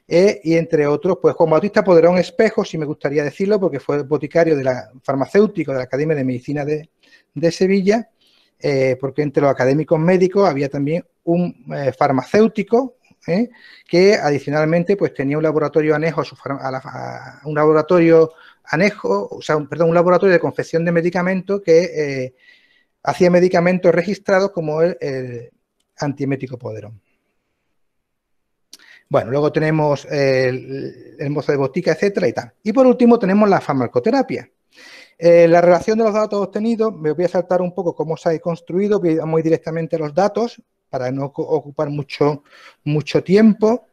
Eh, y entre otros, pues Juan Bautista Poderón Espejo, si me gustaría decirlo, porque fue boticario de la farmacéutico de la Academia de Medicina de, Sevilla, eh, porque entre los académicos médicos había también un eh, farmacéutico ¿eh? que adicionalmente pues tenía un laboratorio anejo a, un laboratorio o sea, perdón, un laboratorio de confección de medicamentos que eh, hacía medicamentos registrados como el, el antiemético poderón. Bueno, luego tenemos el, mozo de botica, etcétera y tal. Y por último tenemos la farmacoterapia. Eh, la relación de los datos obtenidos, me voy a saltar un poco cómo se ha construido, voy a directamente a los datos, para no ocupar mucho, mucho tiempo.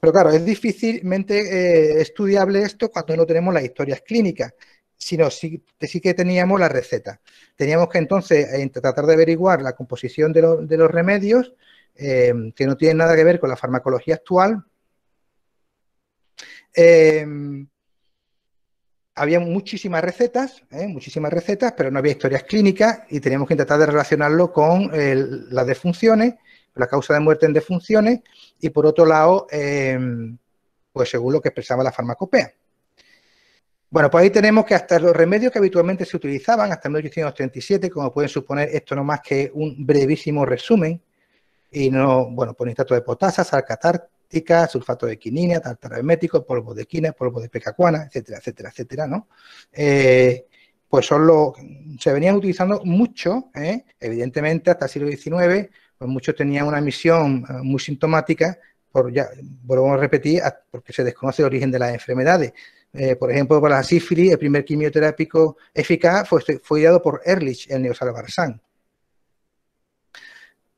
Pero claro, es difícilmente eh, estudiable esto cuando no tenemos las historias clínicas, sino sí, sí que teníamos la receta. Teníamos que entonces eh, tratar de averiguar la composición de, los remedios, em, que no tienen nada que ver con la farmacología actual. Em, había muchísimas recetas, ¿eh? muchísimas recetas, pero no había historias clínicas y teníamos que intentar de relacionarlo con las defunciones, la causa de muerte en defunciones y por otro lado, em, pues según lo que expresaba la farmacopea. Bueno, pues ahí tenemos que hasta los remedios que habitualmente se utilizaban hasta 1837, como pueden suponer, esto no más que un brevísimo resumen y no, bueno, por pues nitrato de potasa, salcatar, sulfato de quinina, tartar polvo de quina, polvo de pecacuana, etcétera, etcétera, etcétera, ¿no? Eh, pues son se venían utilizando mucho, ¿eh? evidentemente hasta el siglo XIX, pues muchos tenían una misión eh, muy sintomática, por ya, volvemos a repetir, porque se desconoce el origen de las enfermedades. por ejemplo, para la sífilis, el primer quimioterápico eficaz fue, fue ideado por Ehrlich, el neosalvarsán.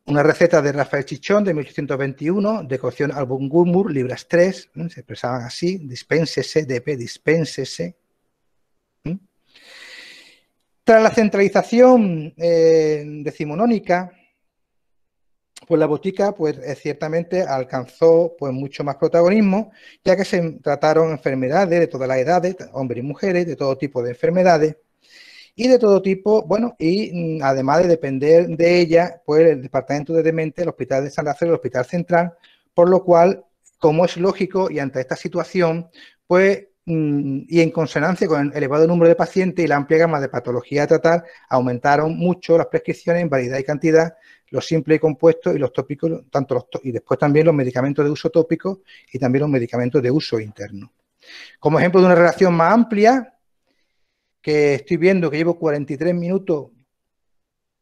Una receta de Rafael Chichón de 1821, de cocción Album libras 3, se expresaban así, dispénsese, DP, dispénsese. Tras la centralización eh, decimonónica, pues la botica pues, eh, ciertamente alcanzó pues, mucho más protagonismo, ya que se trataron enfermedades de todas las edades, hombres y mujeres, de todo tipo de enfermedades y de todo tipo, bueno, y mm, además de depender de ella, pues el Departamento de Demente, el Hospital de San Lázaro, el Hospital Central, por lo cual, como es lógico y ante esta situación, pues mm, y en consonancia con el elevado número de pacientes y la amplia gama de patología a tratar, aumentaron mucho las prescripciones en variedad y cantidad, los simples y compuestos y los tópicos, tanto los y después también los medicamentos de uso tópico y también los medicamentos de uso interno. Como ejemplo de una relación más amplia, que estoy viendo que llevo 43 minutos,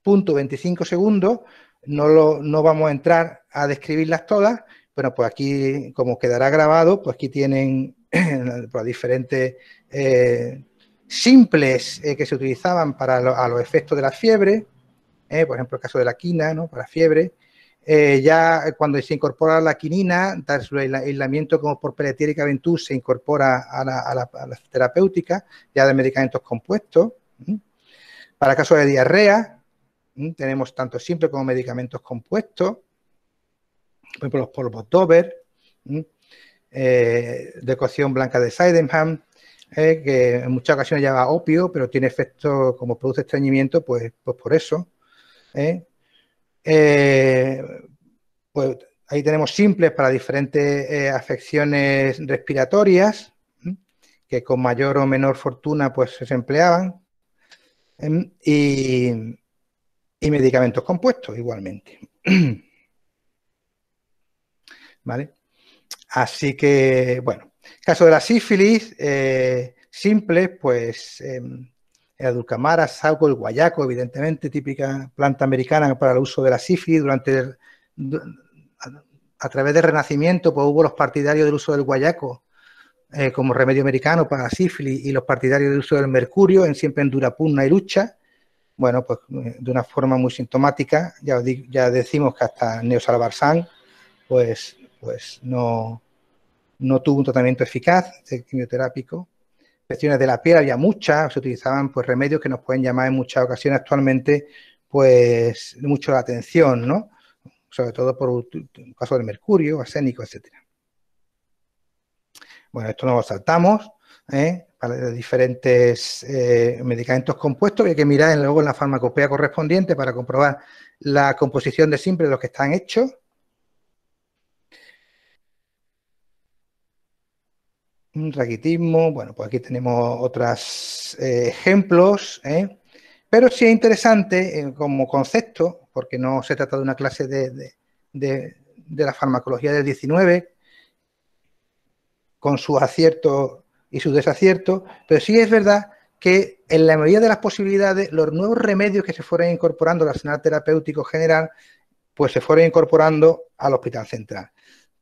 punto 25 segundos, no, lo, no vamos a entrar a describirlas todas, bueno, pues aquí, como quedará grabado, pues aquí tienen los diferentes eh, simples eh, que se utilizaban para a los efectos de la fiebre, eh, por ejemplo, el caso de la quina, ¿no? Para fiebre, eh, ya cuando se incorpora la quinina, el aislamiento como por peletírica ventosa, se incorpora a la, terapéutica ya de medicamentos compuestos. Para casos de diarrea, tenemos tanto siempre como medicamentos compuestos, por ejemplo, los polvos Dover, eh, de cocción blanca de Seidenham, eh, que en muchas ocasiones lleva opio, pero tiene efecto, como produce estreñimiento, pues, pues por eso. Eh, pues, ahí tenemos simples para diferentes eh, afecciones respiratorias, que con mayor o menor fortuna pues se empleaban, y, medicamentos compuestos igualmente. ¿Vale? Así que, bueno, caso de la sífilis, eh, simples, pues em, dulcamara saco, el guayaco, evidentemente, típica planta americana para el uso de la sífilis. Durante a través del Renacimiento pues, hubo los partidarios del uso del guayaco eh, como remedio americano para la sífilis y los partidarios del uso del mercurio, en, siempre en dura pugna y lucha. Bueno, pues eh, de una forma muy sintomática, ya, ya decimos que hasta Neosalvarsán, pues, pues no, no tuvo un tratamiento eficaz de quimioterápico de la piel, había muchas, se utilizaban pues remedios que nos pueden llamar en muchas ocasiones actualmente pues mucho la atención, ¿no? Sobre todo por el caso del mercurio, arsénico, etcétera. Bueno, esto nos lo saltamos, ¿eh? para diferentes eh, medicamentos compuestos, que hay que mirar luego en la farmacopea correspondiente para comprobar la composición de simple de los que están hechos, Un raquitismo, bueno, pues aquí tenemos otros eh, ejemplos, ¿eh? pero sí es interesante eh, como concepto, porque no se trata de una clase de, la farmacología del 19, con sus aciertos y su desacierto, pero sí es verdad que en la mayoría de las posibilidades, los nuevos remedios que se fueron incorporando al arsenal terapéutico general, pues se fueron incorporando al hospital central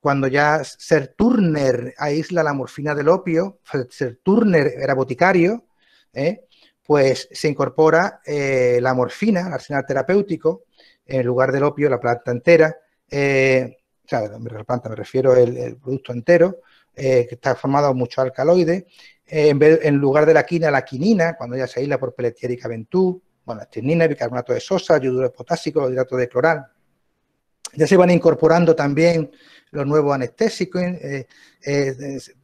cuando ya Sir Turner aísla la morfina del opio, Sir Turner era boticario, ¿eh? pues se incorpora eh, la morfina, el arsenal terapéutico, en lugar del opio, la planta entera, eh, o sea, la planta me refiero el, producto entero, que está formado mucho alcaloide, en, en, lugar de la quina, la quinina, cuando ya se aísla por peletiérica ventú, bueno, estirnina, bicarbonato de sosa, yoduro potásico, hidrato de cloral, ya se van incorporando también los nuevos anestésicos. Eh, eh,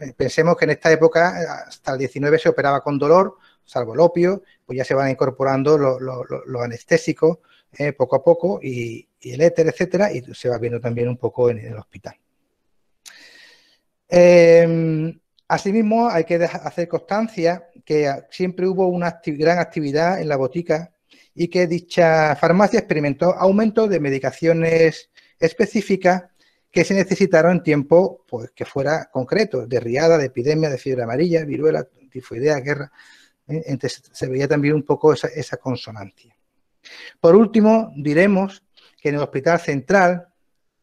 eh, pensemos que en esta época, hasta el 19 se operaba con dolor, salvo el opio, pues ya se van incorporando los, anestésicos poco a poco y, el éter, etcétera, y se va viendo también un poco en, el hospital. Em, asimismo, hay que hacer constancia que ah, siempre hubo una gran actividad en la botica y que dicha farmacia experimentó aumento de medicaciones específica que se necesitaron en tiempo pues, que fuera concreto, de riada, de epidemia, de fiebre amarilla, viruela, tifoidea, guerra. ¿eh? Entonces se veía también un poco esa, consonancia. Por último, diremos que en el Hospital Central,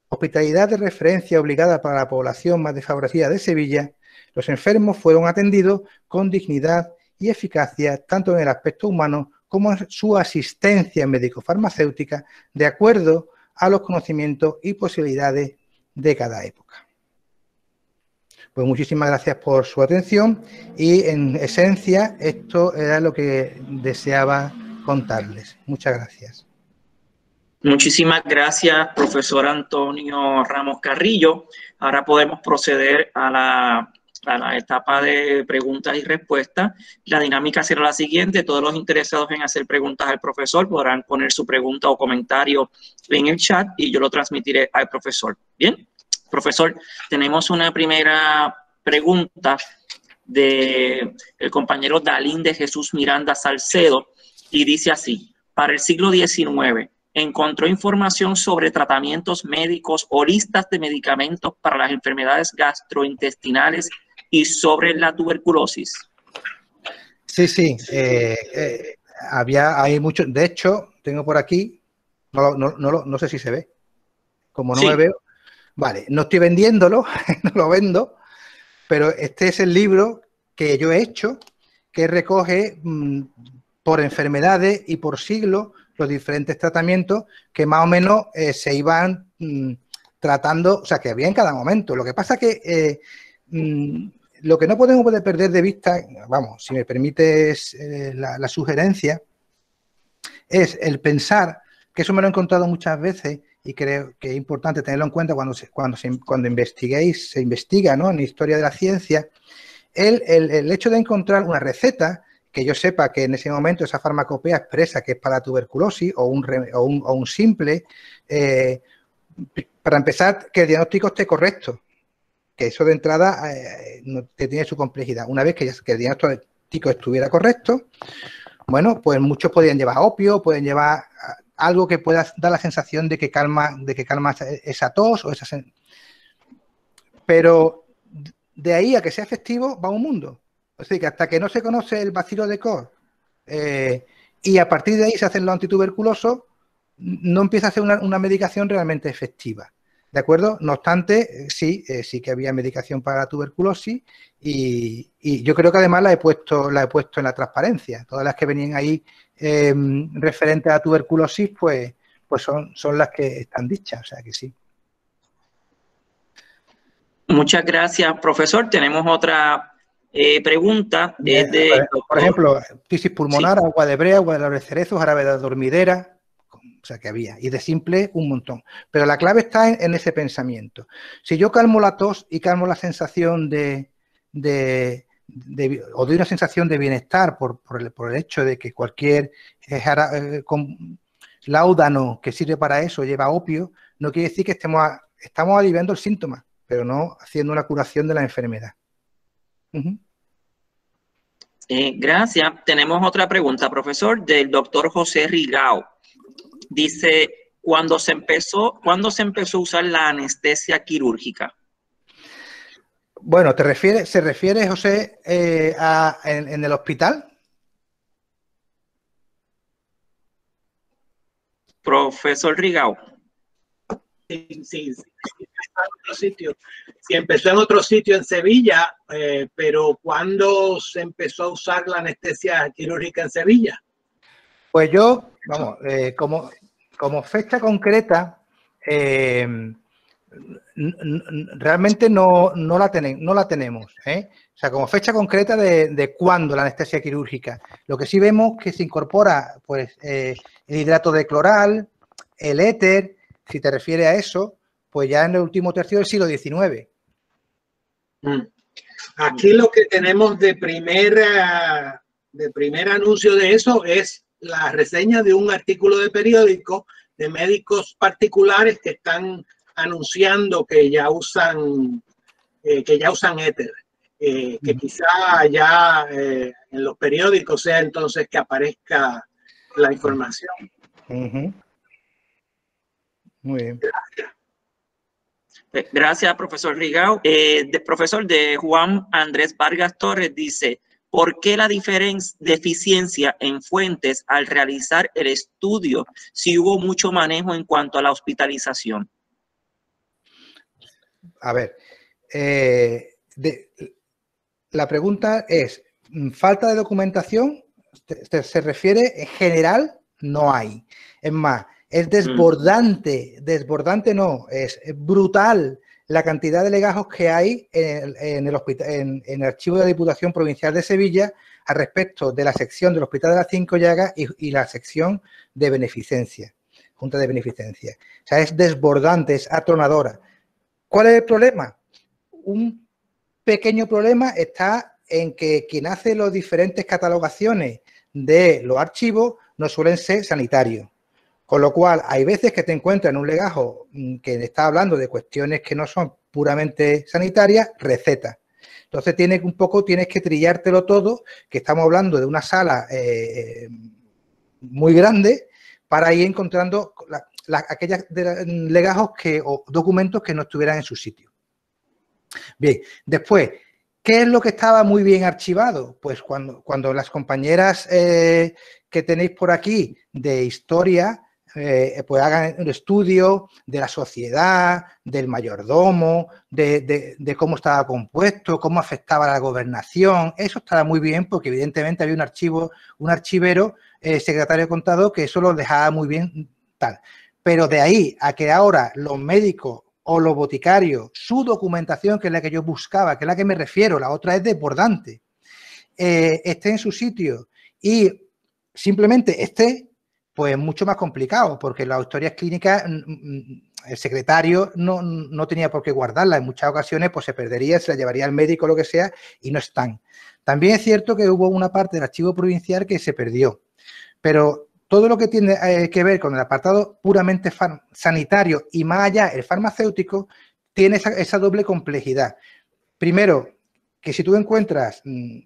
hospitalidad de referencia obligada para la población más desfavorecida de Sevilla, los enfermos fueron atendidos con dignidad y eficacia tanto en el aspecto humano como en su asistencia médico-farmacéutica, de acuerdo a los conocimientos y posibilidades de cada época. Pues muchísimas gracias por su atención y en esencia esto era lo que deseaba contarles. Muchas gracias. Muchísimas gracias, profesor Antonio Ramos Carrillo. Ahora podemos proceder a la la etapa de preguntas y respuestas. La dinámica será la siguiente. Todos los interesados en hacer preguntas al profesor podrán poner su pregunta o comentario en el chat y yo lo transmitiré al profesor. Bien, profesor, tenemos una primera pregunta del el compañero Dalín de Jesús Miranda Salcedo y dice así, para el siglo XIX, encontró información sobre tratamientos médicos o listas de medicamentos para las enfermedades gastrointestinales y sobre la tuberculosis. Sí, sí. Eh, eh, había, hay mucho. De hecho, tengo por aquí, no, sé si se ve. Como no me veo. Vale, no estoy vendiéndolo, no lo vendo, pero este es el libro que yo he hecho que recoge mm, por enfermedades y por siglos los diferentes tratamientos que más o menos eh, se iban mm, tratando, o sea, que había en cada momento. Lo que pasa que mm, lo que no podemos perder de vista, vamos, si me permites eh, la, sugerencia, es el pensar, que eso me lo he encontrado muchas veces y creo que es importante tenerlo en cuenta cuando, se, cuando, cuando investiguéis, se investiga en la historia de la ciencia, el, hecho de encontrar una receta que yo sepa que en ese momento esa farmacopea expresa que es para tuberculosis o un, o un, simple, eh, para empezar, que el diagnóstico esté correcto que eso de entrada eh, tiene su complejidad. Una vez que, ya, el diagnóstico estuviera correcto, bueno, pues muchos podían llevar opio, pueden llevar ah, algo que pueda dar la sensación de que calma, de que calma esa tos o esa pero de ahí a que sea efectivo va un mundo. O sea, que hasta que no se conoce el vacilo de cor eh, y a partir de ahí se hacen los antituberculosos, no empieza a ser una medicación realmente efectiva. ¿De acuerdo? No obstante, eh, sí, eh, sí que había medicación para la tuberculosis y, yo creo que además la he puesto, la he puesto en la transparencia. Todas las que venían ahí em, referentes a tuberculosis, pues, pues son, son las que están dichas, o sea que sí. Muchas gracias, profesor. Tenemos otra eh, pregunta. por ejemplo, tisis pulmonar, agua de brea, agua de los cerezos, jarabe de dormidera, sea, que había. Y de simple, un montón. Pero la clave está en, ese pensamiento. Si yo calmo la tos y calmo la sensación de, de, o doy una sensación de bienestar por, el, hecho de que cualquier eh, eh, laudano que sirve para eso lleva opio, no quiere decir que estemos, estamos aliviando el síntoma, pero no haciendo una curación de la enfermedad. Eh, gracias. Tenemos otra pregunta, profesor, del doctor José Rigao. Dice, cuando se empezó, ¿cuándo se empezó a usar la anestesia quirúrgica? Bueno, ¿te refiere, ¿se refiere, José, eh, a, en, el hospital? Profesor Rigao. Sí, sí, sí. Otro sitio. Sí, empezó en otro sitio en Sevilla, eh, pero ¿cuándo se empezó a usar la anestesia quirúrgica en Sevilla? Pues yo, vamos, eh, como, fecha concreta, eh, realmente no, la tenemos. ¿eh? O sea, como fecha concreta de, cuándo la anestesia quirúrgica. Lo que sí vemos que se incorpora pues, el hidrato de cloral, el éter, si te refieres a eso, pues ya en el último tercio del siglo XIX. Mm. Aquí lo que tenemos de primera de primer anuncio de eso es la reseña de un artículo de periódico de médicos particulares que están anunciando que ya usan, eh, que ya usan éter. Eh, que quizá ya eh, en los periódicos sea entonces que aparezca la información. Muy bien. Gracias. Gracias, profesor Rigao. El profesor de Juan Andrés Vargas Torres dice, ¿Por qué la deficiencia en fuentes al realizar el estudio si hubo mucho manejo en cuanto a la hospitalización? A ver, eh, la pregunta es, mm, ¿falta de documentación? Se, se refiere en general, no hay. Es más, es mm. desbordante, desbordante no, es brutal la cantidad de legajos que hay en, el en, el archivo de la Diputación Provincial de Sevilla al respecto de la sección del Hospital de las Cinco Llagas y, y la sección de beneficencia, Junta de Beneficencia. O sea, es desbordante, es atronadora. ¿Cuál es el problema? Un pequeño problema está en que quien hace las diferentes catalogaciones de los archivos no suelen ser sanitarios. Con lo cual, hay veces que te encuentras en un legajo mm, que está hablando de cuestiones que no son puramente sanitarias, recetas. Entonces, tienes un poco, tienes que trillártelo todo, que estamos hablando de una sala eh, muy grande, para ir encontrando aquellos aquellas mm, legajos que, o documentos que no estuvieran en su sitio. Bien, después, ¿qué es lo que estaba muy bien archivado? Pues cuando, cuando las compañeras eh, que tenéis por aquí de historia eh, pues hagan un estudio de la sociedad, del mayordomo, de, cómo estaba compuesto, cómo afectaba la gobernación. Eso estaba muy bien porque evidentemente había un archivo, un archivero, eh, secretario contado, que eso lo dejaba muy bien tal. Pero de ahí a que ahora los médicos o los boticarios, su documentación, que es la que yo buscaba, que es la que me refiero, la otra es desbordante, eh, esté en su sitio y simplemente esté pues mucho más complicado, porque las autoridades clínicas el secretario no, tenía por qué guardarla. En muchas ocasiones pues se perdería, se la llevaría al médico, lo que sea, y no están. También es cierto que hubo una parte del archivo provincial que se perdió, pero todo lo que tiene eh, que ver con el apartado puramente sanitario y más allá el farmacéutico tiene esa, esa doble complejidad. Primero, que si tú encuentras mm,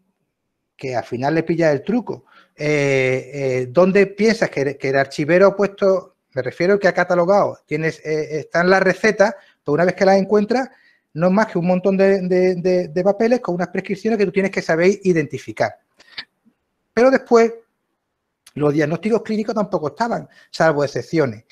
que al final le pillas el truco eh, eh, ¿dónde piensas que, el archivero ha puesto, me refiero que ha catalogado, tienes, eh, eh, están las recetas, pues pero una vez que las encuentras, no es más que un montón de, de, papeles con unas prescripciones que tú tienes que saber identificar. Pero después, los diagnósticos clínicos tampoco estaban, salvo excepciones.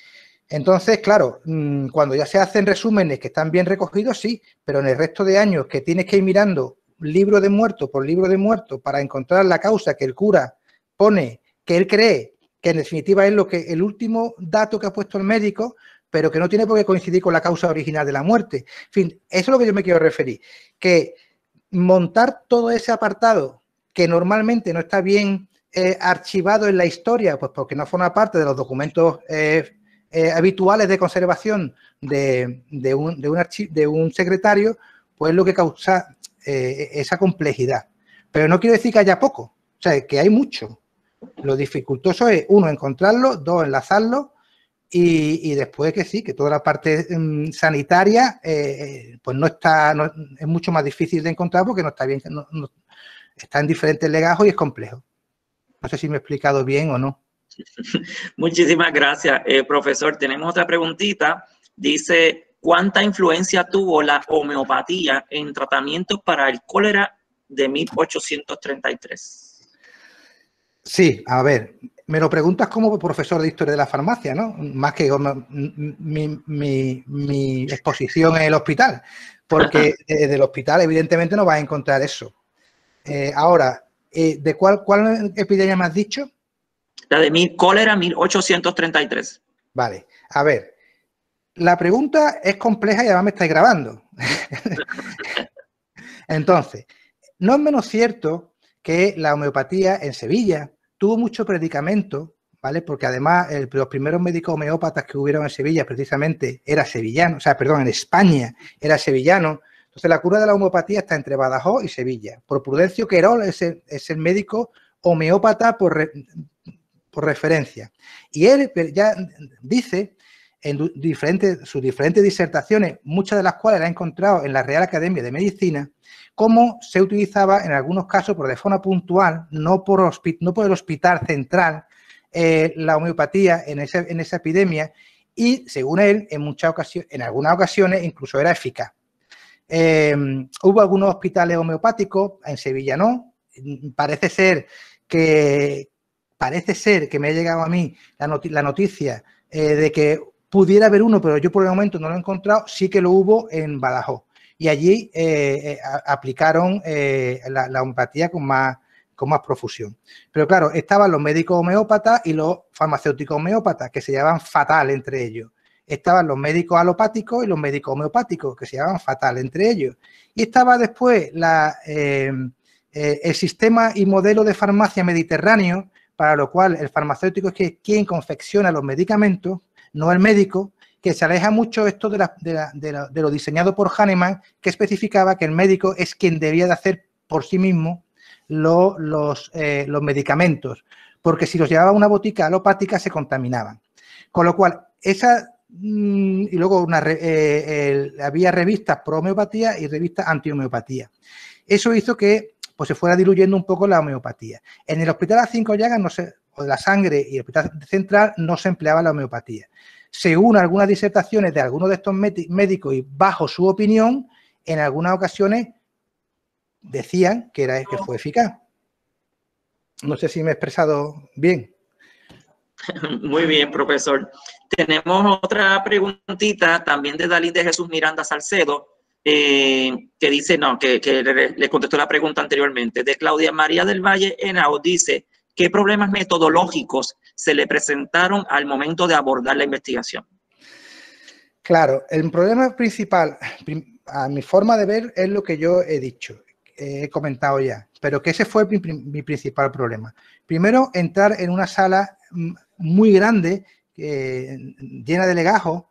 Entonces, claro, mm, cuando ya se hacen resúmenes que están bien recogidos, sí, pero en el resto de años que tienes que ir mirando libro de muerto por libro de muerto para encontrar la causa que el cura pone que él cree que en definitiva es lo que el último dato que ha puesto el médico, pero que no tiene por qué coincidir con la causa original de la muerte. En fin, eso es lo que yo me quiero referir, que montar todo ese apartado que normalmente no está bien eh, archivado en la historia, pues porque no forma parte de los documentos eh, eh, habituales de conservación de, un, de, un, secretario, pues es lo que causa esa complejidad. Pero no quiero decir que haya poco, o sea, que hay mucho. Lo dificultoso es, uno, encontrarlo, dos, enlazarlo y, después que sí, que toda la parte mm, sanitaria eh, eh, pues no está, es mucho más difícil de encontrar porque no está bien, no, está en diferentes legajos y es complejo. No sé si me he explicado bien o no. Muchísimas gracias, eh, profesor. Tenemos otra preguntita. Dice, ¿cuánta influencia tuvo la homeopatía en tratamientos para el cólera de 1833? Sí, a ver, me lo preguntas como profesor de historia de la farmacia, ¿no? Más que mi, exposición en el hospital, porque desde el hospital evidentemente no vas a encontrar eso. Eh, ahora, eh, ¿de cuál, epidemia me has dicho? La de mi cólera 1833. Vale, a ver, la pregunta es compleja y además me estáis grabando. Entonces, no es menos cierto que la homeopatía en Sevilla tuvo mucho predicamento, ¿vale? Porque además los primeros médicos homeópatas que hubieron en Sevilla precisamente era sevillano, o sea, perdón, en España era sevillano. Entonces la cura de la homeopatía está entre Badajoz y Sevilla. Por Prudencio Querol es el, médico homeópata por, referencia. Y él ya dice en diferentes, sus diferentes disertaciones, muchas de las cuales la ha encontrado en la Real Academia de Medicina, cómo se utilizaba en algunos casos, por de forma puntual, no por, el hospital central, eh, la homeopatía en, esa epidemia y, según él, en, muchas ocasiones, en algunas ocasiones incluso era eficaz. Em, hubo algunos hospitales homeopáticos, en Sevilla no, parece ser que, parece ser que me ha llegado a mí la, noticia, eh, de que pudiera haber uno, pero yo por el momento no lo he encontrado, sí que lo hubo en Badajoz y allí eh, eh, aplicaron eh, la, la, homeopatía con más, con más profusión. Pero claro, estaban los médicos homeópatas y los farmacéuticos homeópatas, que se llevaban fatal entre ellos. Estaban los médicos alopáticos y los médicos homeopáticos, que se llamaban fatal entre ellos. Y estaba después el sistema y modelo de farmacia mediterráneo, para lo cual el farmacéutico es quien confecciona los medicamentos, no el médico, que se aleja mucho esto de, lo diseñado por Hahnemann, que especificaba que el médico es quien debía de hacer por sí mismo eh, los, medicamentos, porque si los llevaba a una botica alopática se contaminaban. Con lo cual, esa... Mm, y luego eh, había revistas pro homeopatía y revistas anti homeopatía. Eso hizo que pues, se fuera diluyendo un poco la homeopatía. En el hospital a cinco llagas o de la sangre y el hospital central no se empleaba la homeopatía según algunas disertaciones de algunos de estos médicos y bajo su opinión, en algunas ocasiones decían que, era, que fue eficaz. No sé si me he expresado bien. Muy bien, profesor. Tenemos otra preguntita también de Dalí de Jesús Miranda Salcedo, eh, que dice, no, que, le, contestó la pregunta anteriormente, de Claudia María del Valle Enao dice, ¿Qué problemas metodológicos se le presentaron al momento de abordar la investigación? Claro, el problema principal, a mi forma de ver, es lo que yo he dicho, he comentado ya, pero que ese fue mi, principal problema. Primero, entrar en una sala mm, muy grande, eh, llena de legajos,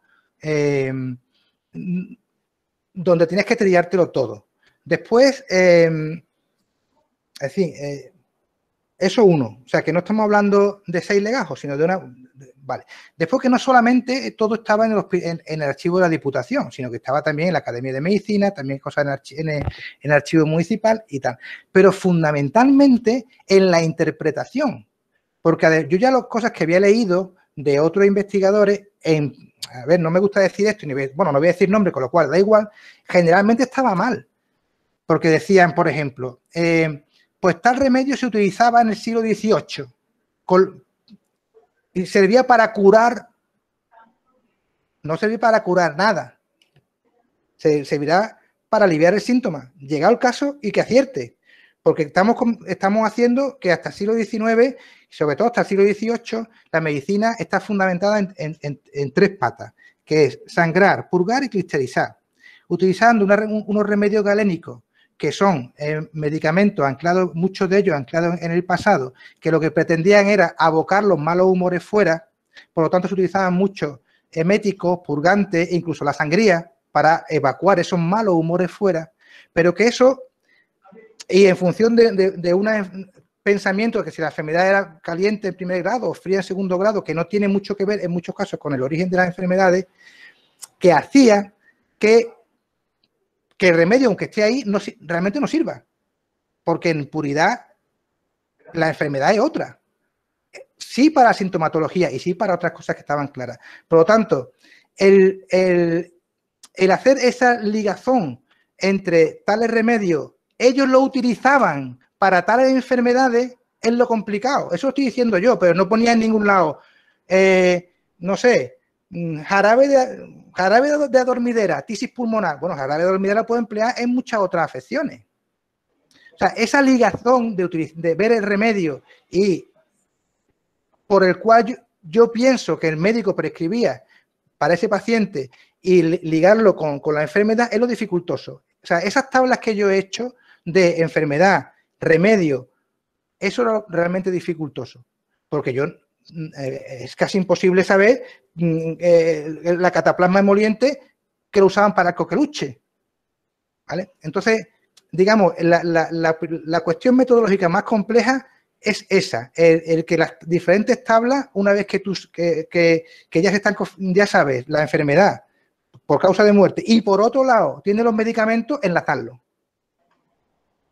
eh, mm, donde tienes que trillártelo todo. Después, eh, en eh, eso uno. O sea, que no estamos hablando de seis legajos, sino de una... vale. Después que no solamente todo estaba en, el archivo de la Diputación, sino que estaba también en la Academia de Medicina, también cosas en, el, archivo municipal y tal. Pero fundamentalmente en la interpretación. Porque yo ya las cosas que había leído de otros investigadores, en, a ver, no me gusta decir esto, bueno, no voy a decir nombre, con lo cual da igual, generalmente estaba mal. Porque decían, por ejemplo, eh, pues tal remedio se utilizaba en el siglo XVIII y servía para curar, no servía para curar nada, se, servirá para aliviar el síntoma, Llega el caso y que acierte, porque estamos, estamos haciendo que hasta el siglo XIX, sobre todo hasta el siglo XVIII, la medicina está fundamentada en, tres patas, que es sangrar, purgar y cristalizar, utilizando unos remedios galénicos que son eh, medicamentos anclados, muchos de ellos anclados en el pasado, que lo que pretendían era abocar los malos humores fuera, por lo tanto se utilizaban muchos heméticos, purgantes, incluso la sangría, para evacuar esos malos humores fuera, pero que eso, y en función de, un eh, pensamiento de que si la enfermedad era caliente en primer grado o fría en segundo grado, que no tiene mucho que ver en muchos casos con el origen de las enfermedades, que hacía que que el remedio, aunque esté ahí, no, realmente no sirva. Porque en puridad la enfermedad es otra. Sí para la sintomatología y sí para otras cosas que estaban claras. Por lo tanto, el, hacer esa ligazón entre tales remedios, ellos lo utilizaban para tales enfermedades, es lo complicado. Eso lo estoy diciendo yo, pero no ponía en ningún lado, eh, no sé, mm, jarabe de, jarabe de dormidera, tisis pulmonar, bueno, jarabe de adormidera puedo emplear en muchas otras afecciones. O sea, esa ligazón de, de ver el remedio y por el cual yo, pienso que el médico prescribía para ese paciente y ligarlo con, la enfermedad es lo dificultoso. O sea, esas tablas que yo he hecho de enfermedad, remedio, eso es lo realmente dificultoso. Porque yo eh, es casi imposible saber mm, eh, la cataplasma emoliente que lo usaban para el coqueluche. Entonces, digamos, la, cuestión metodológica más compleja es esa, el, que las diferentes tablas, una vez que, tus, que, ya, se están, ya sabes la enfermedad por causa de muerte y por otro lado tiene los medicamentos, enlazarlo.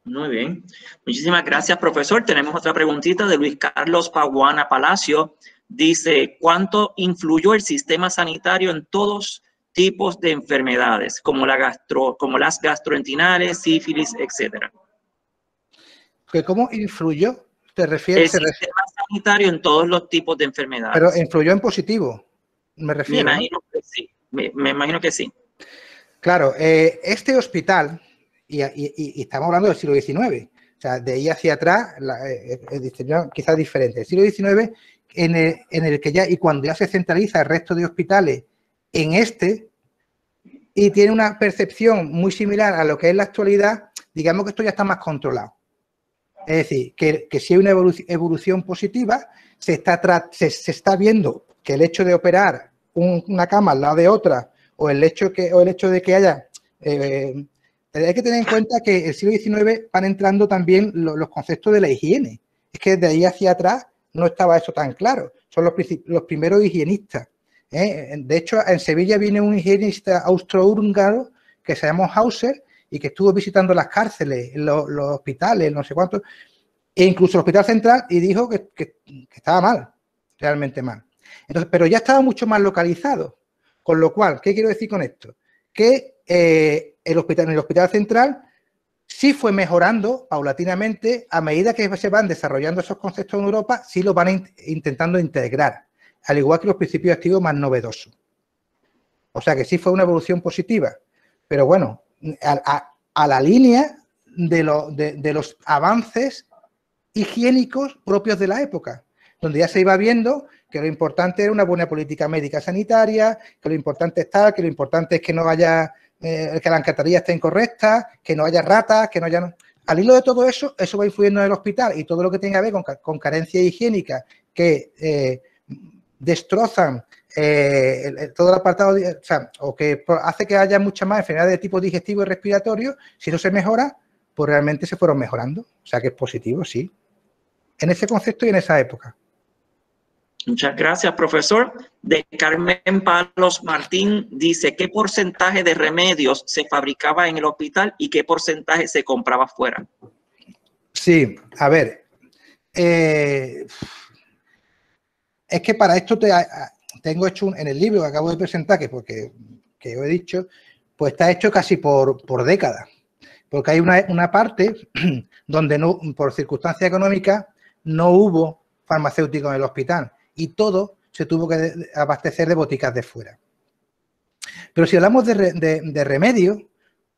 Muy bien. Muchísimas gracias, profesor. Tenemos otra preguntita de Luis Carlos Paguana Palacio. Dice, ¿cuánto influyó el sistema sanitario en todos tipos de enfermedades, como, las gastroentinales, sífilis, etcétera? Pues, ¿Cómo influyó? ¿Te refieres? El sistema sanitario en todos los tipos de enfermedades. Pero influyó en positivo, me refiero. Me imagino que sí. Claro, eh, este hospital y, estamos hablando del siglo XIX. O sea, de ahí hacia atrás, la, eh, eh, quizás diferente. El siglo XIX, en el, que ya, y cuando ya se centraliza el resto de hospitales en este, y tiene una percepción muy similar a lo que es la actualidad, digamos que esto ya está más controlado. Es decir, que, si hay una evolución, positiva, se está, se, está viendo que el hecho de operar una cama al lado de otra o el hecho, que, o el hecho de que haya eh, eh, hay que tener en cuenta que el siglo XIX van entrando también los, conceptos de la higiene. Es que de ahí hacia atrás no estaba eso tan claro. Son los, primeros higienistas. ¿eh? De hecho, en Sevilla viene un higienista austrohúngaro que se llama Hauser y que estuvo visitando las cárceles, los, hospitales, no sé cuántos, e incluso el Hospital Central, y dijo que, estaba mal, realmente mal. Entonces, pero ya estaba mucho más localizado. Con lo cual, ¿qué quiero decir con esto? Que eh, el hospital, el hospital central sí fue mejorando paulatinamente a medida que se van desarrollando esos conceptos en Europa, sí los van intentando integrar, al igual que los principios activos más novedosos. O sea que sí fue una evolución positiva, pero bueno, a, la línea de, los avances higiénicos propios de la época, donde ya se iba viendo que lo importante era una buena política médica sanitaria, que lo importante es tal, que lo importante es que no haya eh, que la encantaría esté incorrecta, que no haya ratas, que no haya... Al hilo de todo eso, eso va influyendo en el hospital y todo lo que tenga que ver con, con carencias higiénicas que eh, destrozan eh, todo el apartado, o, o que hace que haya muchas más enfermedades de tipo digestivo y respiratorio, si no se mejora, pues realmente se fueron mejorando. O sea que es positivo, sí. En ese concepto y en esa época. Muchas gracias, profesor. De Carmen Palos Martín dice, ¿qué porcentaje de remedios se fabricaba en el hospital y qué porcentaje se compraba fuera? Sí, a ver, eh, es que para esto te, tengo hecho en el libro que acabo de presentar, que porque que yo he dicho, pues está hecho casi por, décadas, porque hay una, una parte donde no, por circunstancia económica no hubo farmacéutico en el hospital y todo se tuvo que abastecer de boticas de fuera. Pero si hablamos de, remedio,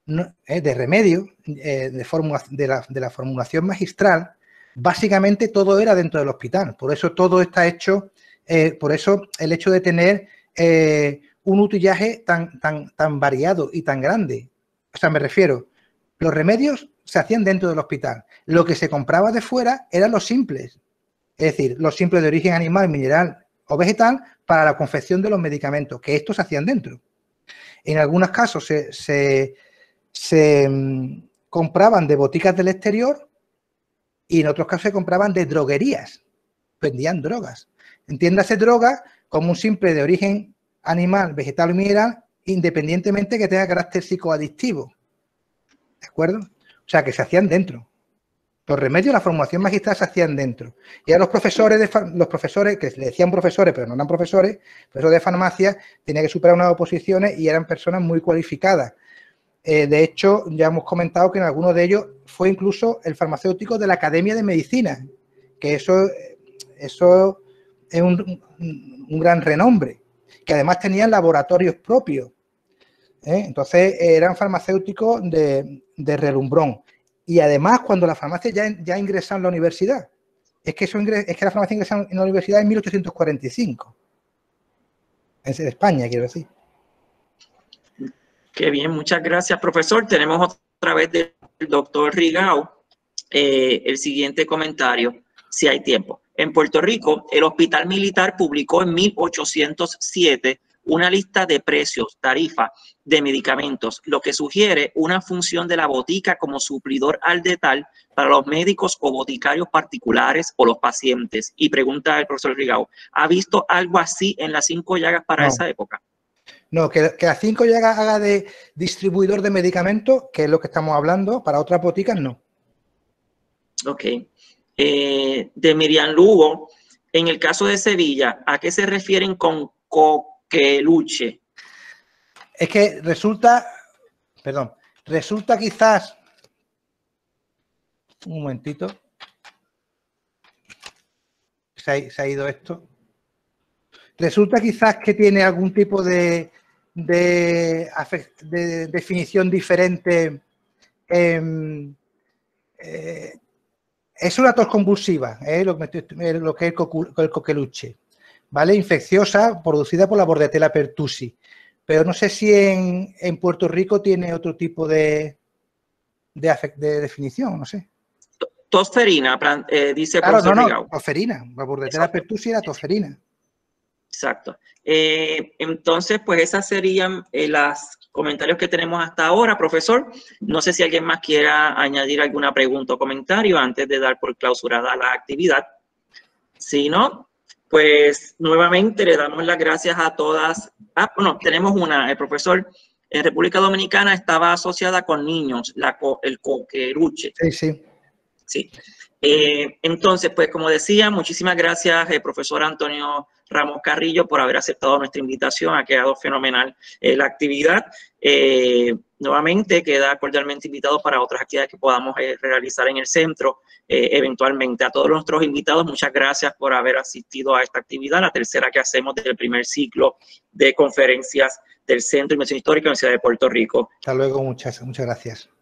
de remedio, eh, de, eh, de, la, formulación magistral, básicamente todo era dentro del hospital. Por eso todo está hecho, eh, por eso el hecho de tener un utillaje tan, tan, tan variado y tan grande. O sea, me refiero, los remedios se hacían dentro del hospital. Lo que se compraba de fuera eran los simples, es decir, los simples de origen animal, mineral o vegetal, para la confección de los medicamentos, que estos se hacían dentro. En algunos casos se, mm, compraban de boticas del exterior y en otros casos se compraban de droguerías, vendían drogas. Entiéndase droga como un simple de origen animal, vegetal o mineral, independientemente que tenga carácter psicoadictivo. ¿De acuerdo? O sea, que se hacían dentro. Los remedios, la formación magistral se hacían dentro. Y a los profesores, de, los profesores que le decían profesores, pero no eran profesores, profesores de farmacia, tenía que superar unas oposiciones y eran personas muy cualificadas. Eh, de hecho, ya hemos comentado que en alguno de ellos fue incluso el farmacéutico de la Academia de Medicina, que eso, eso es un, gran renombre, que además tenían laboratorios propios. ¿eh? Entonces, eran farmacéuticos de relumbrón y además cuando la farmacia ya, ingresa en la universidad. Es que, eso es que la farmacia ingresa en la universidad en 1845. Es en España, quiero decir. Qué bien, muchas gracias, profesor. Tenemos otra vez del doctor Rigao eh, el siguiente comentario, si hay tiempo. En Puerto Rico, el Hospital Militar publicó en 1807 una lista de precios, tarifas de medicamentos, lo que sugiere una función de la botica como suplidor al detalle para los médicos o boticarios particulares o los pacientes. Y pregunta el profesor Rigao, ¿ha visto algo así en las cinco llagas para esa época? No, que, las cinco llagas haga de distribuidor de medicamentos, que es lo que estamos hablando, para otras boticas no. Ok. Eh, de Miriam Lugo, en el caso de Sevilla, ¿a qué se refieren con co que luche. Es que resulta, perdón, resulta quizás, un momentito, se ha, ido esto, resulta quizás que tiene algún tipo de, de, definición diferente. Eh, es una tos convulsiva, eh, lo, que, eh, que es el coqueluche. ¿vale? Infecciosa producida por la bordetela pertusi. Pero no sé si en, Puerto Rico tiene otro tipo de, de, de definición, no sé. Tosferina, eh, dice claro, Rico. no, no, tosferina. La bordetela Exacto. y era tosferina. Exacto. Eh, entonces, pues esas serían eh, los comentarios que tenemos hasta ahora, profesor. No sé si alguien más quiera añadir alguna pregunta o comentario antes de dar por clausurada la actividad. Si no, pues nuevamente le damos las gracias a todas. Ah, bueno, tenemos una, el profesor en República Dominicana estaba asociada con niños, la, el coqueruche. Sí, sí. Sí. Eh, entonces, pues como decía, muchísimas gracias, eh, profesor Antonio Ramos Carrillo, por haber aceptado nuestra invitación. Ha quedado fenomenal eh, la actividad. Eh, nuevamente queda cordialmente invitado para otras actividades que podamos eh, realizar en el centro eh, eventualmente. A todos nuestros invitados, muchas gracias por haber asistido a esta actividad, la tercera que hacemos del primer ciclo de conferencias del Centro de Inversión Histórica de la Ciudad de Puerto Rico. Hasta luego, muchas, muchas gracias.